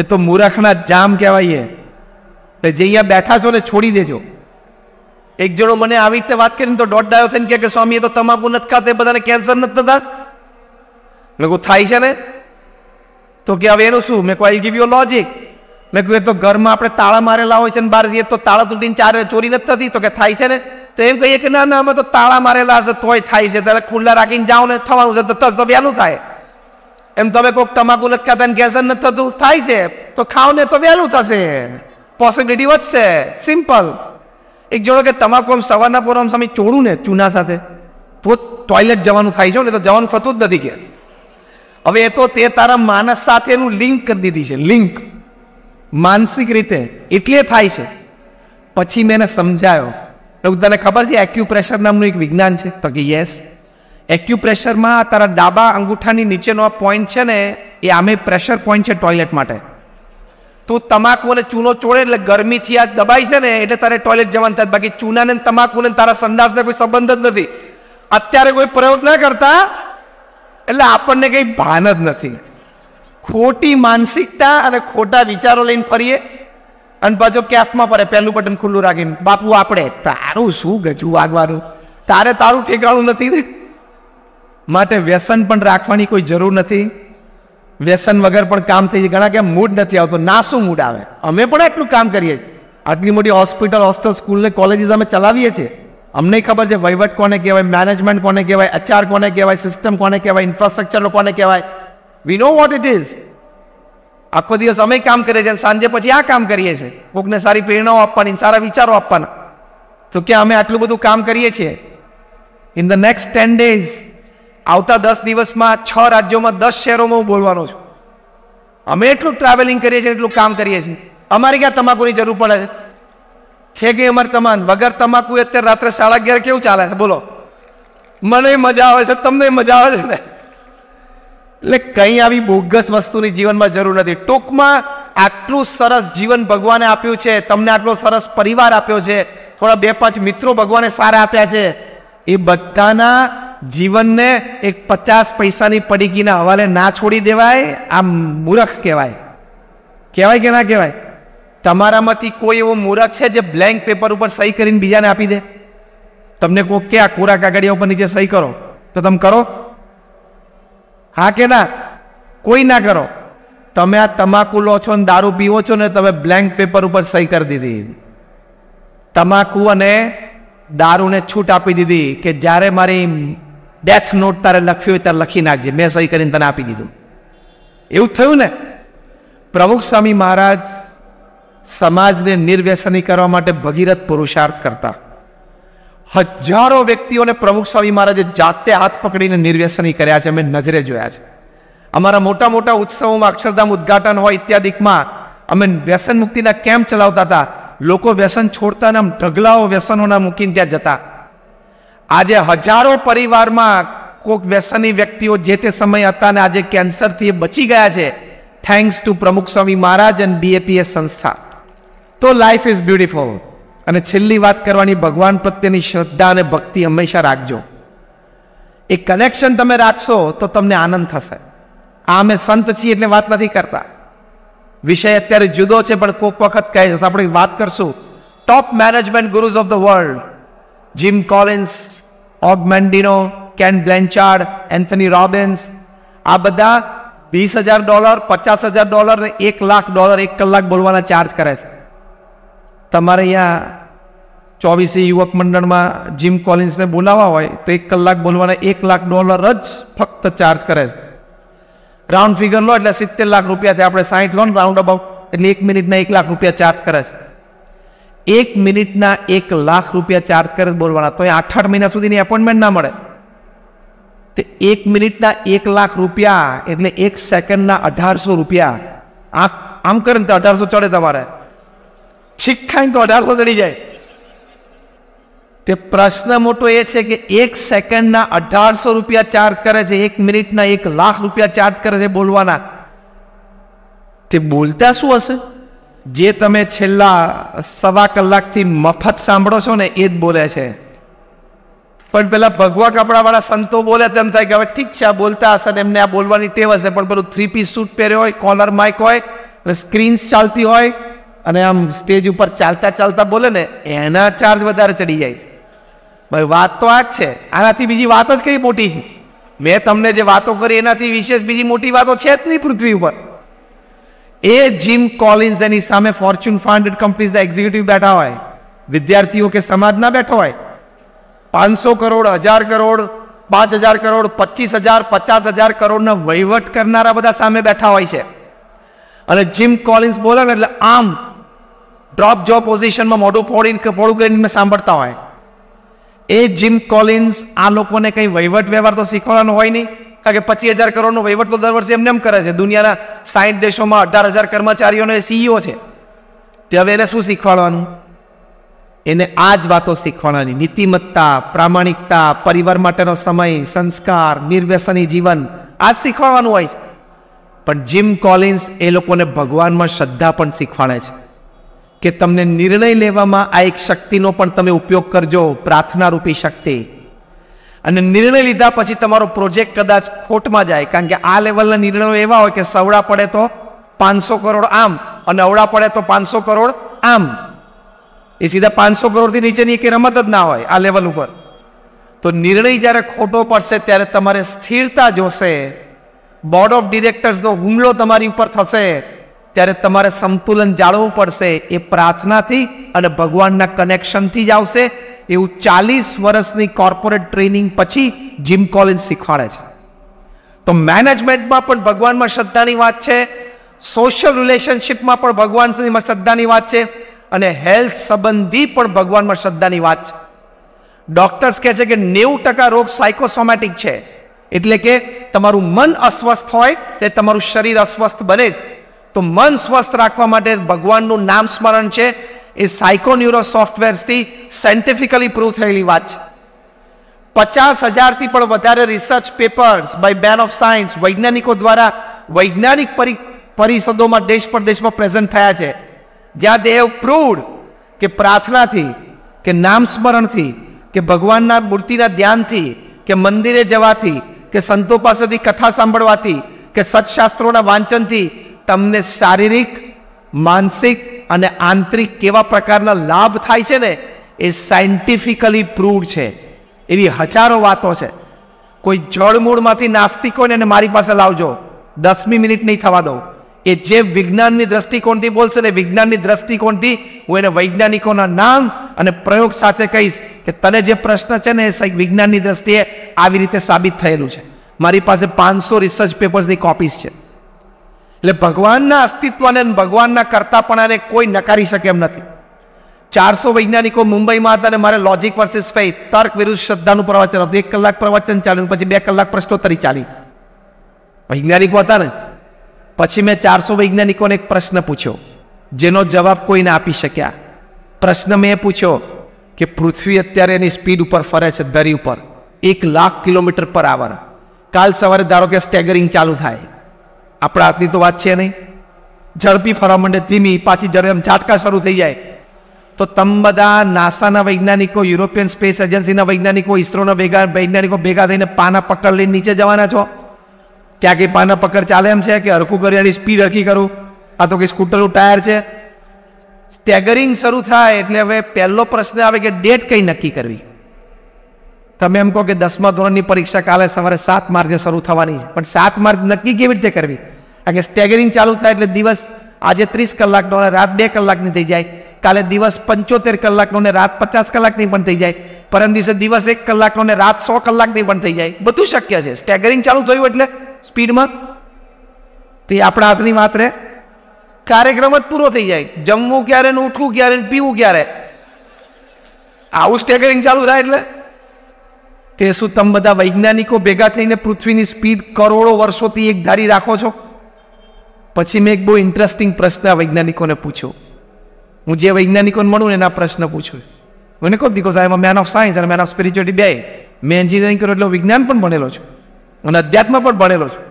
Speaker 1: એ તો મૂરખના જામ કહેવાય એટલે જે અહીંયા બેઠા છો ને છોડી દેજો એક જણો મને આવી રીતે વાત કરીને તો દોઢ ડાયો થઈને કે સ્વામી એ તો તમાકુ નથી ખાતે બધાને કેન્સર નથી થતા મેં કહું થાય છે ને તો કે હવે એનું શું મેં કહું આઈ ગીવ યુ લોજિક મેં કહ્યું એ તો ઘરમાં આપણે તાળા મારેલા હોય છે ને બહાર જઈએ તો તાળા તૂટીને ચાર ચોરી નથી થતી તો કે થાય છે ને તો એમ કહીએ કે ના ના અમે તો તાળા મારેલા હશે તોય થાય છે ત્યારે ખુલ્લા રાખીને જાઓ ને થવાનું છે તો તસ તો વહેલું થાય એમ તમે કોઈક તમાકુ નથી ખાતા ને ગેસન નથી થતું થાય છે તો ખાઓ ને તો વહેલું થશે પોસિબિલિટી વધશે સિમ્પલ એક જોડો કે તમાકુ આમ સવારના પોરો આમ સામે ચોડું ને ચૂના સાથે તો ટોયલેટ જવાનું થાય છે ને તો જવાનું થતું જ નથી કે હવે એ તો તે તારા માનસ સાથેનું લિંક કરી દીધી છે લિંક માનસિક રીતે એટલે થાય છે પછી મેં એને સમજાયો તો તને ખબર છે એક્યુપ્રેશર નામનું એક વિજ્ઞાન છે તો કે યસ એક્યુપ્રેશરમાં તારા ડાબા અંગૂઠાની નીચેનો આ પોઈન્ટ છે ને એ આમે પ્રેશર પોઈન્ટ છે ટોયલેટ માટે તો તમાકુ અને ચૂનો ચોડે એટલે ગરમીથી આ દબાય છે ને એટલે તારે ટોયલેટ જવાનું થાય બાકી ચૂનાને તમાકુને તારા સંડાસને કોઈ સંબંધ જ નથી અત્યારે કોઈ પ્રયોગ ન કરતા એટલે આપણને કંઈ ભાન જ નથી ખોટી માનસિકતા અને ખોટા વિચારો લઈને ફરીએ અને પાછો કેફમાં પડે પહેલું બટન ખુલ્લું રાખીને બાપુ આપણે તારું શું ગજવું વાગવાનું તારે તારું ઠેકાણું નથી ને માટે વ્યસન પણ રાખવાની કોઈ જરૂર નથી વ્યસન વગર પણ કામ થઈ જાય ઘણા કે મૂડ નથી આવતો ના શું મૂડ આવે અમે પણ એટલું કામ કરીએ છીએ આટલી મોટી હોસ્પિટલ હોસ્ટેલ સ્કૂલને કોલેજીસ અમે ચલાવીએ છીએ અમને ખબર છે વહીવટ કોને કહેવાય મેનેજમેન્ટ કોને કહેવાય અચાર કોને કહેવાય સિસ્ટમ કોને કહેવાય ઇન્ફ્રાસ્ટ્રક્ચર કોને કહેવાય we know what it is આખો દિવસ અમે કામ કરીએ છીએ સાંજે પછી આ કામ કરીએ છીએ કોકને સારી પ્રેરણાઓ આપવાની સારા વિચારો આપવાના તો કે અમે આટલું બધું કામ કરીએ છીએ in the next ten days આવતા દસ દિવસમાં છ રાજ્યોમાં દસ શહેરોમાં હું બોલવાનો છું અમે એટલું ટ્રાવેલિંગ કરીએ છીએ એટલું કામ કરીએ છીએ અમારે ક્યાં તમાકુની જરૂર પડે છે છે કે અમારે તમાન વગર તમાકુ અત્યારે રાત્રે સાડા અગિયાર કેવું ચાલે છે બોલો મને મજા આવે છે તમને મજા આવે છે ને એટલે કંઈ આવી બોગસ વસ્તુની જીવનમાં જરૂર નથી ટૂંકમાં આટલું સરસ જીવન ભગવાને આપ્યું છે તમને આટલો સરસ પરિવાર આપ્યો છે થોડા બે પાંચ મિત્રો ભગવાને સારા આપ્યા છે એ બધાના જીવનને એક પચાસ પૈસાની પડીકીના હવાલે ના છોડી દેવાય આ મૂરખ કહેવાય કહેવાય કે ના કહેવાય તમારામાંથી કોઈ એવો મૂરખ છે જે બ્લેન્ક પેપર ઉપર સહી કરીને બીજાને આપી દે તમને કોક કે આ કોરા કાગળિયા ઉપર નીચે સહી કરો તો તમે કરો હા કે ના કોઈ ના કરો તમે આ તમાકુ લો છો ને દારૂ પીવો છો ને તમે બ્લેન્ક પેપર ઉપર સહી કરી દીધી તમાકુ અને દારૂને છૂટ આપી દીધી કે જ્યારે મારી ડેથ નોટ તારે લખ્યું હોય ત્યારે લખી નાખજે મેં સહી કરીને તને આપી દીધું એવું થયું ને પ્રમુખ સ્વામી મહારાજ સમાજને નિર્વ્યસની કરવા માટે ભગીરથ પુરુષાર્થ કરતા હજારો વ્યક્તિઓને પ્રમુખ સ્વામી મહારાજે જાતે હાથ પકડીને નિર્વ્યસની કર્યા છે અમે નજરે જોયા છે અમારા મોટા મોટા ઉત્સવોમાં અક્ષરધામ ઉદ્ઘાટન હોય ઇત્યાદિકમાં અમે વ્યસન મુક્તિના કેમ્પ ચલાવતા હતા લોકો વ્યસન છોડતા નામ ઢગલાઓ વ્યસનોના મૂકીને ત્યાં જતા આજે હજારો પરિવારમાં કોઈક વ્યસની વ્યક્તિઓ જે તે સમય હતા ને આજે કેન્સરથી બચી ગયા છે થેન્ક્સ ટુ પ્રમુખ સ્વામી મહારાજ એન્ડ બીએપીએસ સંસ્થા તો લાઈફ ઇઝ બ્યુટિફુલ અને છેલ્લી વાત કરવાની ભગવાન પ્રત્યેની શ્રદ્ધા અને ભક્તિ હંમેશા રાખજો એ કનેક્શન તમે રાખશો તો તમને આનંદ થશે આ અમે સંત છીએ એટલે વાત નથી કરતા વિષય અત્યારે જુદો છે પણ કોઈક વખત કહે આપણે વાત કરશું top management gurus of the world Jim Collins Og Mandino Ken Blanchard Anthony Robbins આ બધા વીસ હજાર ડોલર પચાસ હજાર ડોલર ને એક લાખ ડોલર એક કલાક બોલવાના ચાર્જ કરે છે તમારે અહીંયા ચોવીસે યુવક મંડળમાં જીમ કોલિન્સને બોલાવવા હોય તો એક કલાક બોલવાના એક લાખ ડોલર જ ફક્ત ચાર્જ કરે છે રાઉન્ડ ફિગર લો એટલે સિત્તેર લાખ રૂપિયાથી આપણે સાહીઠ લો ને રાઉન્ડ અબાઉટ એટલે એક મિનિટના એક લાખ રૂપિયા ચાર્જ કરે છે એક મિનિટના એક લાખ રૂપિયા ચાર્જ કરે બોલવાના તો એ આઠ આઠ મહિના સુધીની એપોઇન્ટમેન્ટ ના મળે તે એક મિનિટના એક લાખ રૂપિયા એટલે એક સેકન્ડના અઢારસો રૂપિયા આ આમ કરે ને તો અઢારસો ચડે તમારે છીક ખાઈને તો અઢારસો ચડી જાય તે પ્રશ્ન મોટો એ છે કે એક સેકન્ડના અઢારસો રૂપિયા ચાર્જ કરે છે એક મિનિટના એક લાખ રૂપિયા ચાર્જ કરે છે બોલવાના તે બોલતા શું હશે જે તમે છેલ્લા સવા કલાકથી મફત સાંભળો છો ને એ જ બોલે છે પણ પેલા ભગવા કપડાવાળા સંતો બોલે તેમ થાય કે હવે ઠીક છે આ બોલતા હશે ને એમને આ બોલવાની ટેવ હશે પણ પેલું થ્રી પીસ સૂટ પહેર્યો હોય કોલર માઇક હોય સ્ક્રીન્સ ચાલતી હોય અને આમ સ્ટેજ ઉપર ચાલતા ચાલતા બોલે ને એના ચાર્જ વધારે ચડી જાય ભાઈ વાત તો આ જ છે આનાથી બીજી વાત જ કઈ મોટી છે મેં તમને જે વાતો કરી એનાથી વિશેષ બીજી મોટી વાતો છે જ નહીં પૃથ્વી ઉપર એ જીમ કોલિન્સ એની સામે ફોર્ચ્યુન ફાઇવ હંડ્રેડ કંપનીઝના એક્ઝિક્યુટિવ બેઠા હોય વિદ્યાર્થીઓ કે સમાજના બેઠો હોય પાંચસો કરોડ હજાર કરોડ પાંચ હજાર કરોડ પચીસ હજાર પચાસ હજાર કરોડના વહીવટ કરનારા બધા સામે બેઠા હોય છે અને જીમ કોલિન્સ બોલે એટલે આમ ડ્રોપ જો પોઝિશનમાં મોઢું ફોડીને ફોડું કરીને સાંભળતા હોય એ જીમ કોલિન્સ આ લોકોને કંઈ વહીવટ વ્યવહાર તો શીખવાનો હોય નહીં કારણ કે પચીસ હજાર કરોડનો વહીવટ તો દર વર્ષે એમને એમ કરે છે દુનિયાના સાઠ દેશોમાં અઢાર હજાર કર્મચારીઓનો એ સીઈઓ છે તે હવે એને શું શીખવાડવાનું એને આ જ વાતો શીખવાડવાની નીતિમત્તા પ્રામાણિકતા પરિવાર માટેનો સમય સંસ્કાર નિર્વ્યસની જીવન આ જ શીખવાડવાનું હોય છે પણ જીમ કોલિન્સ એ લોકોને ભગવાનમાં શ્રદ્ધા પણ શીખવાડે છે કે તમને નિર્ણય લેવામાં આ એક શક્તિનો પણ તમે ઉપયોગ કરજો પ્રાર્થના રૂપી શક્તિ અને નિર્ણય લીધા પછી તમારો પ્રોજેક્ટ કદાચ ખોટમાં જાય કારણ કે આ લેવલના નિર્ણયો એવા હોય કે સવડા પડે તો પાંચસો કરોડ આમ અને અવડા પડે તો પાંચસો કરોડ આમ એ સીધા પાંચસો કરોડથી નીચેની એક રમત જ ના હોય આ લેવલ ઉપર તો નિર્ણય જ્યારે ખોટો પડશે ત્યારે તમારે સ્થિરતા જોશે બોર્ડ ઓફ ડિરેક્ટર્સનો હુમલો તમારી ઉપર થશે ત્યારે તમારે સંતુલન જાળવવું પડશે એ પ્રાર્થનાથી અને ભગવાનના કનેક્શનથી જ આવશે એવું ચાલીસ વર્ષની કોર્પોરેટ ટ્રેનિંગ પછી જિમ કોલેજ શીખવાડે છે તો મેનેજમેન્ટમાં પણ ભગવાનમાં શ્રદ્ધાની વાત છે સોશિયલ રિલેશનશિપમાં પણ ભગવાન શ્રદ્ધાની વાત છે અને હેલ્થ સંબંધી પણ ભગવાનમાં શ્રદ્ધાની વાત છે ડૉક્ટર્સ કહે છે કે નેવું ટકા રોગ સાયકોસોમેટિક છે એટલે કે તમારું મન અસ્વસ્થ હોય તે તમારું શરીર અસ્વસ્થ બને જ તો મન સ્વસ્થ રાખવા માટે ભગવાનનું નામ સ્મરણ છે એ સાયકોન્યુરો સોફ્ટવેર્સથી સાયન્ટિફિકલી પ્રૂવ થયેલી વાત છે પચાસ હજારથી પણ વધારે research papers by men of science વૈજ્ઞાનિકો દ્વારા વૈજ્ઞાનિક પરિષદોમાં દેશ પરદેશમાં પ્રેઝન્ટ થયા છે જ્યાં દે હેવ પ્રૂવડ કે પ્રાર્થનાથી કે નામ સ્મરણથી કે ભગવાનના મૂર્તિના ધ્યાનથી કે મંદિરે જવાથી કે સંતો પાસેથી કથા સાંભળવાથી કે સત્શાસ્ત્રોના વાંચનથી તમને શારીરિક માનસિક અને આંતરિક કેવા પ્રકારના લાભ થાય છે ને એ સાયન્ટિફિકલી પ્રૂવડ છે એવી હજારો વાતો છે કોઈ જળમૂળમાંથી નાસ્તિક હોય ને એને મારી પાસે લાવજો દસમી મિનિટ નહીં થવા દઉં એ જે વિજ્ઞાનની દ્રષ્ટિકોણથી બોલશે ને વિજ્ઞાનની દ્રષ્ટિકોણથી હું એને વૈજ્ઞાનિકોના નામ અને પ્રયોગ સાથે કહીશ કે તને જે પ્રશ્ન છે ને એ વિજ્ઞાનની દ્રષ્ટિએ આવી રીતે સાબિત થયેલું છે મારી પાસે પાંચસો રિસર્ચ પેપર્સની કોપીઝ છે એટલે ભગવાનના અસ્તિત્વને ભગવાનના કરતાપણાને કોઈ નકારી શકે એમ નથી ચારસો વૈજ્ઞાનિકો મુંબઈમાં હતા અને મારે લોજિક વર્સિસ ફેથ તર્ક વિરુદ્ધ શ્રદ્ધાનું પ્રવચન હતું એક કલાક પ્રવચન ચાલ્યું પછી બે કલાક પ્રશ્નોત્તરી ચાલી વૈજ્ઞાનિકો હતા ને પછી મેં ચારસો વૈજ્ઞાનિકોને એક પ્રશ્ન પૂછ્યો જેનો જવાબ કોઈને આપી શક્યા પ્રશ્ન મેં પૂછ્યો કે પૃથ્વી અત્યારે એની સ્પીડ ઉપર ફરે છે દરી ઉપર એક લાખ કિલોમીટર પર આવર કાલ સવારે ધારો કે સ્ટેગરિંગ ચાલુ થાય આપણા હાથની તો વાત છે નહીં ઝડપી ફરવા માંડે ધીમી પાછી જ્યારે એમ ઝાટકા શરૂ થઈ જાય તો તમ બધા નાસાના વૈજ્ઞાનિકો યુરોપિયન સ્પેસ એજન્સીના વૈજ્ઞાનિકો ઇસરોના ભેગા વૈજ્ઞાનિકો ભેગા થઈને પાના પકડ લઈને નીચે જવાના છો ત્યાં કંઈ પાના પકડ ચાલે એમ છે કે હરખું કરી એની સ્પીડ હરખી કરું આ તો કંઈ સ્કૂટરનું ટાયર છે સ્ટેગરિંગ શરૂ થાય એટલે હવે પહેલો પ્રશ્ન આવે કે ડેટ કંઈ નક્કી કરવી તમે એમ કહો કે દસમા ધોરણની પરીક્ષા કાલે સવારે સાત માર્ચે શરૂ થવાની છે પણ સાત માર્ચ નક્કી કેવી રીતે કરવી કારણ કે સ્ટેગરિંગ ચાલુ થાય એટલે દિવસ આજે ત્રીસ કલાકનો અને રાત બે કલાકની થઈ જાય કાલે દિવસ પંચોતેર કલાકનો ને રાત પચાસ કલાકની પણ થઈ જાય પરમ દિવસે દિવસ એક કલાકનો ને રાત સો કલાકની પણ થઈ જાય બધું શક્ય છે સ્ટેગરિંગ ચાલુ થયું એટલે સ્પીડમાં તે આપણા હાથની વાત રહે કાર્યક્રમ જ પૂરો થઈ જાય જમવું ક્યારે ને ઉઠવું ક્યારે ને પીવું ક્યારે આવું સ્ટેગરિંગ ચાલુ થાય એટલે તે શું તમે બધા વૈજ્ઞાનિકો ભેગા થઈને પૃથ્વીની સ્પીડ કરોડો વર્ષોથી એક ધારી રાખો છો પછી મેં એક બહુ ઇન્ટરેસ્ટિંગ પ્રશ્ન આ વૈજ્ઞાનિકોને પૂછ્યો હું જે વૈજ્ઞાનિકોને મળું ને એના પ્રશ્ન પૂછું મને કહું because I am a man of science અને મેન ઓફ સ્પિરિચ્યુઅલિટી બે મેં એન્જિનિયરિંગ કર્યું એટલે વિજ્ઞાન પણ ભણેલો છું અને અધ્યાત્મ પણ ભણેલો છું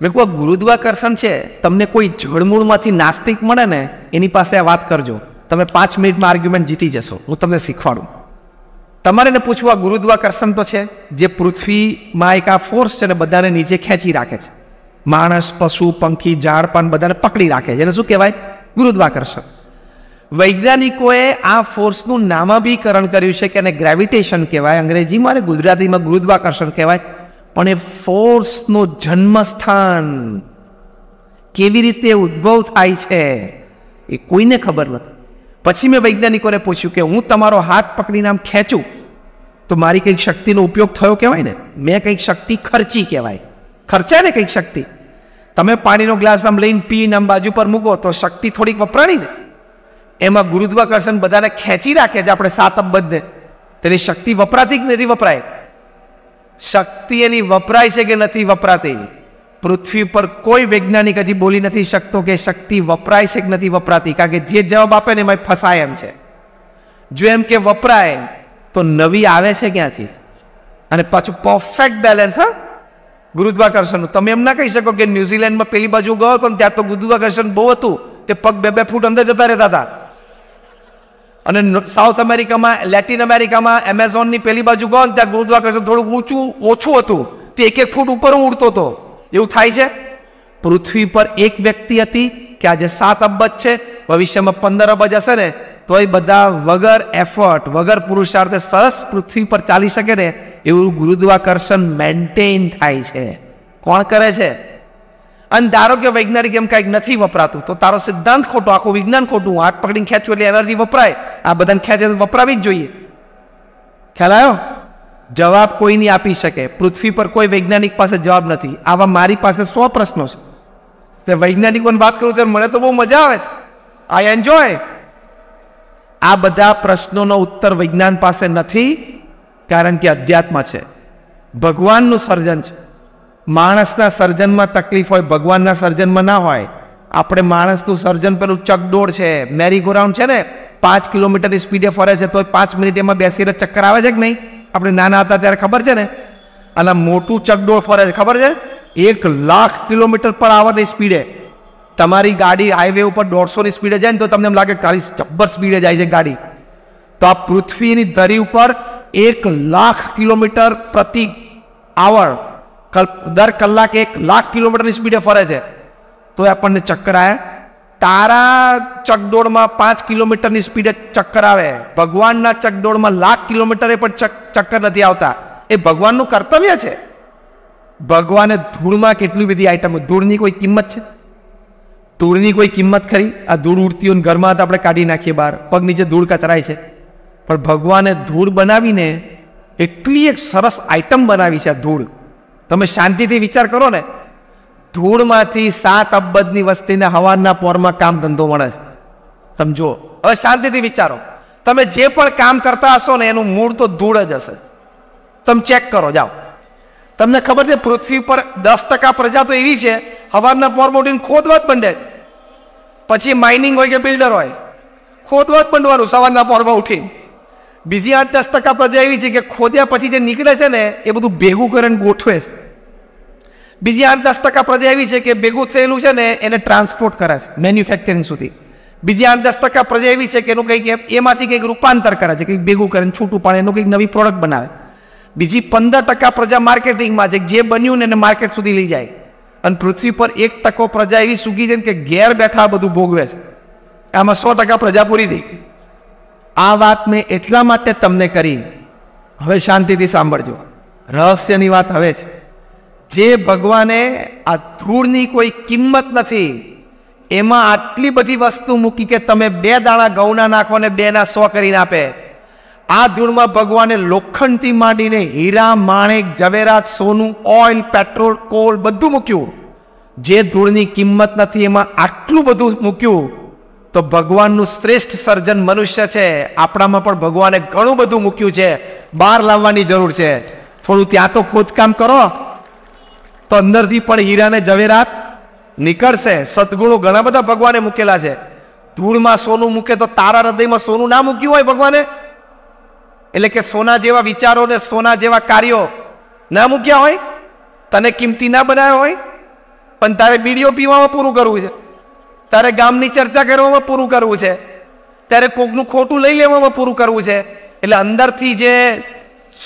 Speaker 1: મેં કહું ગુરુદ્વાકર્ષણ છે તમને કોઈ જળમૂળમાંથી નાસ્તિક મળે ને એની પાસે આ વાત કરજો તમે પાંચ મિનિટમાં આર્ગ્યુમેન્ટ જીતી જશો હું તમને શીખવાડું તમારે એને પૂછવું આ ગુરુદ્વાકર્ષણ તો છે જે પૃથ્વીમાં એક આ ફોર્સ છે ને બધાને નીચે ખેંચી રાખે છે માણસ પશુ પંખી ઝાડપાન બધાને પકડી રાખે છે એને શું કહેવાય ગુરુદ્વાકર્ષણ વૈજ્ઞાનિકોએ આ ફોર્સનું નામાભિકરણ કર્યું છે કે એને ગ્રેવિટેશન કહેવાય અંગ્રેજી મારે ગુજરાતીમાં ગુરુદ્વાકર્ષણ કહેવાય પણ એ ફોર્સનું જન્મસ્થાન કેવી રીતે ઉદ્ભવ થાય છે એ કોઈને ખબર નથી પછી મેં વૈજ્ઞાનિકોને પૂછ્યું કે હું તમારો હાથ પકડીને આમ ખેંચું તો મારી કંઈક શક્તિનો ઉપયોગ થયો કહેવાય ને મેં કંઈક શક્તિ ખર્ચી કહેવાય ખર્ચાય ને કંઈક શક્તિ તમે પાણીનો ગ્લાસ આમ લઈને પીને આમ બાજુ પર મૂકો તો શક્તિ થોડીક વપરાણી ને એમાં ગુરુત્વાકર્ષણ બધાને ખેંચી રાખે છે આપણે સાત અબધને તેની શક્તિ વપરાતી કે નથી વપરાય શક્તિ એની વપરાય છે કે નથી વપરાતી પૃથ્વી પર કોઈ વૈજ્ઞાનિક હજી બોલી નથી શકતો કે શક્તિ વપરાય છે કે નથી વપરાતી કારણ કે જે જવાબ આપે ને એમાં ફસાય એમ છે જો એમ કે વપરાય તો નવી આવે છે ક્યાંથી અને પાછું પરફેક્ટ બેલેન્સ હા ગુરુત્વાકર્ષણનું તમે એમ ના કહી શકો કે ન્યુઝીલેન્ડમાં પેલી બાજુ ગયો હતો ને ત્યાં તો ગુરુત્વાકર્ષણ બહુ હતું તે પગ બે બે ફૂટ અંદર જતા રહેતા હતા અને સાઉથ અમેરિકામાં લેટિન અમેરિકામાં એમેઝોનની પેલી બાજુ ગયો ને ત્યાં ગુરુત્વાકર્ષણ થોડુંક ઊંચું ઓછું હતું તે એક એક ફૂટ ઉપર ઉડતો હતો એવું થાય છે પૃથ્વી પર એક વ્યક્તિ હતી કે આજે સાત અબજ છે ભવિષ્યમાં પંદર અબજ હશે ને તો એ બધા વગર એફર્ટ વગર પુરુષાર્થે સરસ પૃથ્વી પર ચાલી શકે ને એવું ગુરુદ્વાકર્ષણ મેન્ટેન થાય છે કોણ કરે છે અને ધારો કે વૈજ્ઞાનિક એમ કાંઈક નથી વપરાતું તો તારો સિદ્ધાંત ખોટો આખું વિજ્ઞાન ખોટું હાથ પકડીને ખેંચવું એટલે એનર્જી વપરાય આ બધાને ખેંચે વપરાવી જ જોઈએ ખ્યાલ આવ્યો જવાબ કોઈ નહીં આપી શકે પૃથ્વી પર કોઈ વૈજ્ઞાનિક પાસે જવાબ નથી આવા મારી પાસે સો પ્રશ્નો છે તે વૈજ્ઞાનિકોની વાત કરું ત્યારે મને તો બહુ મજા આવે છે આઈ એન્જોય આ બધા પ્રશ્નોનો ઉત્તર વિજ્ઞાન પાસે નથી કારણ કે અધ્યાત્મ છે ભગવાનનું સર્જન છે માણસના સર્જનમાં તકલીફ હોય ભગવાનના સર્જનમાં ના હોય આપણે માણસનું સર્જન પેલું ચકડોળ છે મેરી ગોરાઉન્ડ છે ને પાંચ કિલોમીટરની સ્પીડે ફરે છે તો પાંચ મિનિટ એમાં બેસીને ચક્કર આવે છે કે નહીં આપણે નાના હતા ત્યારે ખબર છે ને અને મોટું ચકડોળ ફરે છે ખબર છે એક લાખ કિલોમીટર પર આવવાની સ્પીડે તમારી ગાડી હાઈવે ઉપર દોઢસોની સ્પીડે જાય ને તો તમને એમ લાગે કાળી જબ્બર સ્પીડે જાય છે ગાડી તો આ પૃથ્વીની ધરી ઉપર એક લાખ કિલોમીટર પ્રતિ આવર દર કલાક એક લાખ કિલોમીટરની સ્પીડે ફરે છે તો એ આપણને ચક્કર આવે તારા ચકડોળમાં પાંચ કિલોમીટરની સ્પીડે ચક્કર આવે ભગવાનના ચકડોળમાં લાખ કિલોમીટરે પણ ચક્કર નથી આવતા એ ભગવાનનું કર્તવ્ય છે ભગવાને ધૂળમાં કેટલી બધી આઈટમો ધૂળની કોઈ કિંમત છે ધૂળની કોઈ કિંમત ખરી આ ધૂળ ઉડતી હોય ઘરમાં તો આપણે કાઢી નાખીએ બહાર પગ નીચે ધૂળ કચરાય છે પણ ભગવાને ધૂળ બનાવીને એટલી એક સરસ આઈટમ બનાવી છે આ ધૂળ તમે શાંતિથી વિચાર કરો ને ધૂળમાંથી સાત અબજની વસ્તીને હવારના પોરમાં કામ ધંધો મળે છે સમજો હવે શાંતિથી વિચારો તમે જે પણ કામ કરતા હશો ને એનું મૂળ તો ધૂળ જ હશે તમે ચેક કરો જાઓ તમને ખબર છે પૃથ્વી પર દસ ટકા પ્રજા તો એવી છે હવારના પોર મોટીને ખોદવા જ બંડે પછી માઇનિંગ હોય કે બિલ્ડર હોય ખોદવા જ બંડવાનું સવારના પોરમાં ઉઠીને બીજી આઠ દસ ટકા પ્રજા એવી છે કે ખોદ્યા પછી જે નીકળે છે ને એ બધું ભેગું કરીને ગોઠવે છે બીજી આઠ દસ ટકા પ્રજા એવી છે કે ભેગું થયેલું છે ને એને ટ્રાન્સપોર્ટ કરે છે મેન્યુફેક્ચરિંગ સુધી બીજી આઠ દસ ટકા પ્રજા એવી છે કે એનું કંઈક એમાંથી કંઈક રૂપાંતર કરે છે કંઈક ભેગું કરીને છૂટું પાડે એનું કંઈક નવી પ્રોડક્ટ બનાવે બીજી પંદર ટકા પ્રજા માર્કેટિંગમાં છે જે બન્યું ને એને માર્કેટ સુધી લઈ જાય અને પૃથ્વી પર એક ટકો પ્રજા એવી સૂકી છે કે ઘેર બેઠા બધું ભોગવે છે આમાં સો ટકા પ્રજા પૂરી થઈ ગઈ આ વાત મેં એટલા માટે તમને કરી હવે શાંતિથી સાંભળજો રહસ્યની વાત હવે છે જે ભગવાને આ ધૂળની કોઈ કિંમત નથી એમાં આટલી બધી વસ્તુ મૂકી કે તમે બે દાણા ઘઉંના નાખો ને બેના સો કરીને આપે આ ધૂળમાં ભગવાને લોખંડથી માંડીને હીરા માણેક જવેરાત સોનું ઓઇલ પેટ્રોલ કોલ બધું મૂક્યું જે ધૂળની કિંમત નથી એમાં આટલું બધું મૂક્યું તો ભગવાનનું શ્રેષ્ઠ સર્જન મનુષ્ય છે આપણામાં પણ ભગવાને ઘણું બધું મૂક્યું છે બહાર લાવવાની જરૂર છે થોડું ત્યાં તો ખોદકામ કરો તો અંદરથી પણ હીરાને ઝવેરાત નીકળશે સદગુણો ઘણા બધા ભગવાને મૂકેલા છે ધૂળમાં સોનું મૂકે તો તારા હૃદયમાં સોનું ના મૂક્યું હોય ભગવાને એટલે કે સોના જેવા વિચારો ને સોના જેવા કાર્યો ના મૂક્યા હોય તને કિંમતી ના બનાવ્યા હોય પણ તારે બીડીઓ પીવામાં પૂરું કરવું છે તારે ગામની ચર્ચા કરવામાં પૂરું કરવું છે ત્યારે કોકનું ખોટું લઈ લેવામાં પૂરું કરવું છે એટલે અંદરથી જે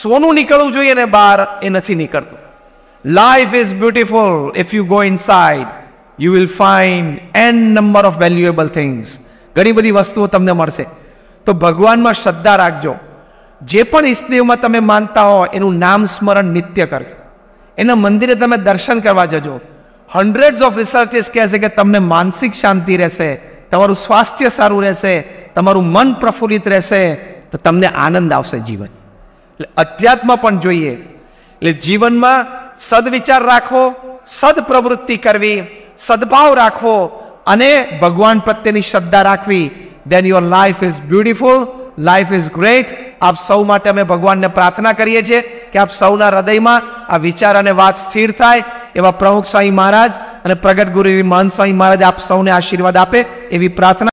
Speaker 1: સોનું નીકળવું જોઈએ ને બહાર એ નથી નીકળતું life is beautiful if you go inside you will find an number of valuable things ઘણી બધી વસ્તુઓ તમને મળશે તો ભગવાનમાં શ્રદ્ધા રાખજો જે પણ ઈષ્ટદેવમાં તમે માનતા હો એનું નામ સ્મરણ નિત્ય કરજો એના મંદિરે તમે દર્શન કરવા જજો હંડ્રેડ ઓફ રિસર્ચિસ કહે છે કે તમને માનસિક શાંતિ રહેશે તમારું સ્વાસ્થ્ય સારું રહેશે તમારું મન પ્રફુલ્લિત રહેશે તો તમને આનંદ આવશે જીવન એટલે અધ્યાત્મ પણ જોઈએ એટલે જીવનમાં સદવિચાર રાખવો સદ પ્રવૃત્તિ કરવી સદભાવ રાખવો અને ભગવાન પ્રત્યેની શ્રદ્ધા રાખવી then your life is beautiful life is great આપ સૌ માટે અમે ભગવાનને પ્રાર્થના કરીએ છીએ કે આપ સૌના હૃદયમાં આ વિચાર અને વાત સ્થિર થાય એવા પ્રમુખ સ્વામી મહારાજ અને પ્રગટ ગુરુ મહંત સ્વામી મહારાજ આપ સૌને આશીર્વાદ આપે એવી પ્રાર્થના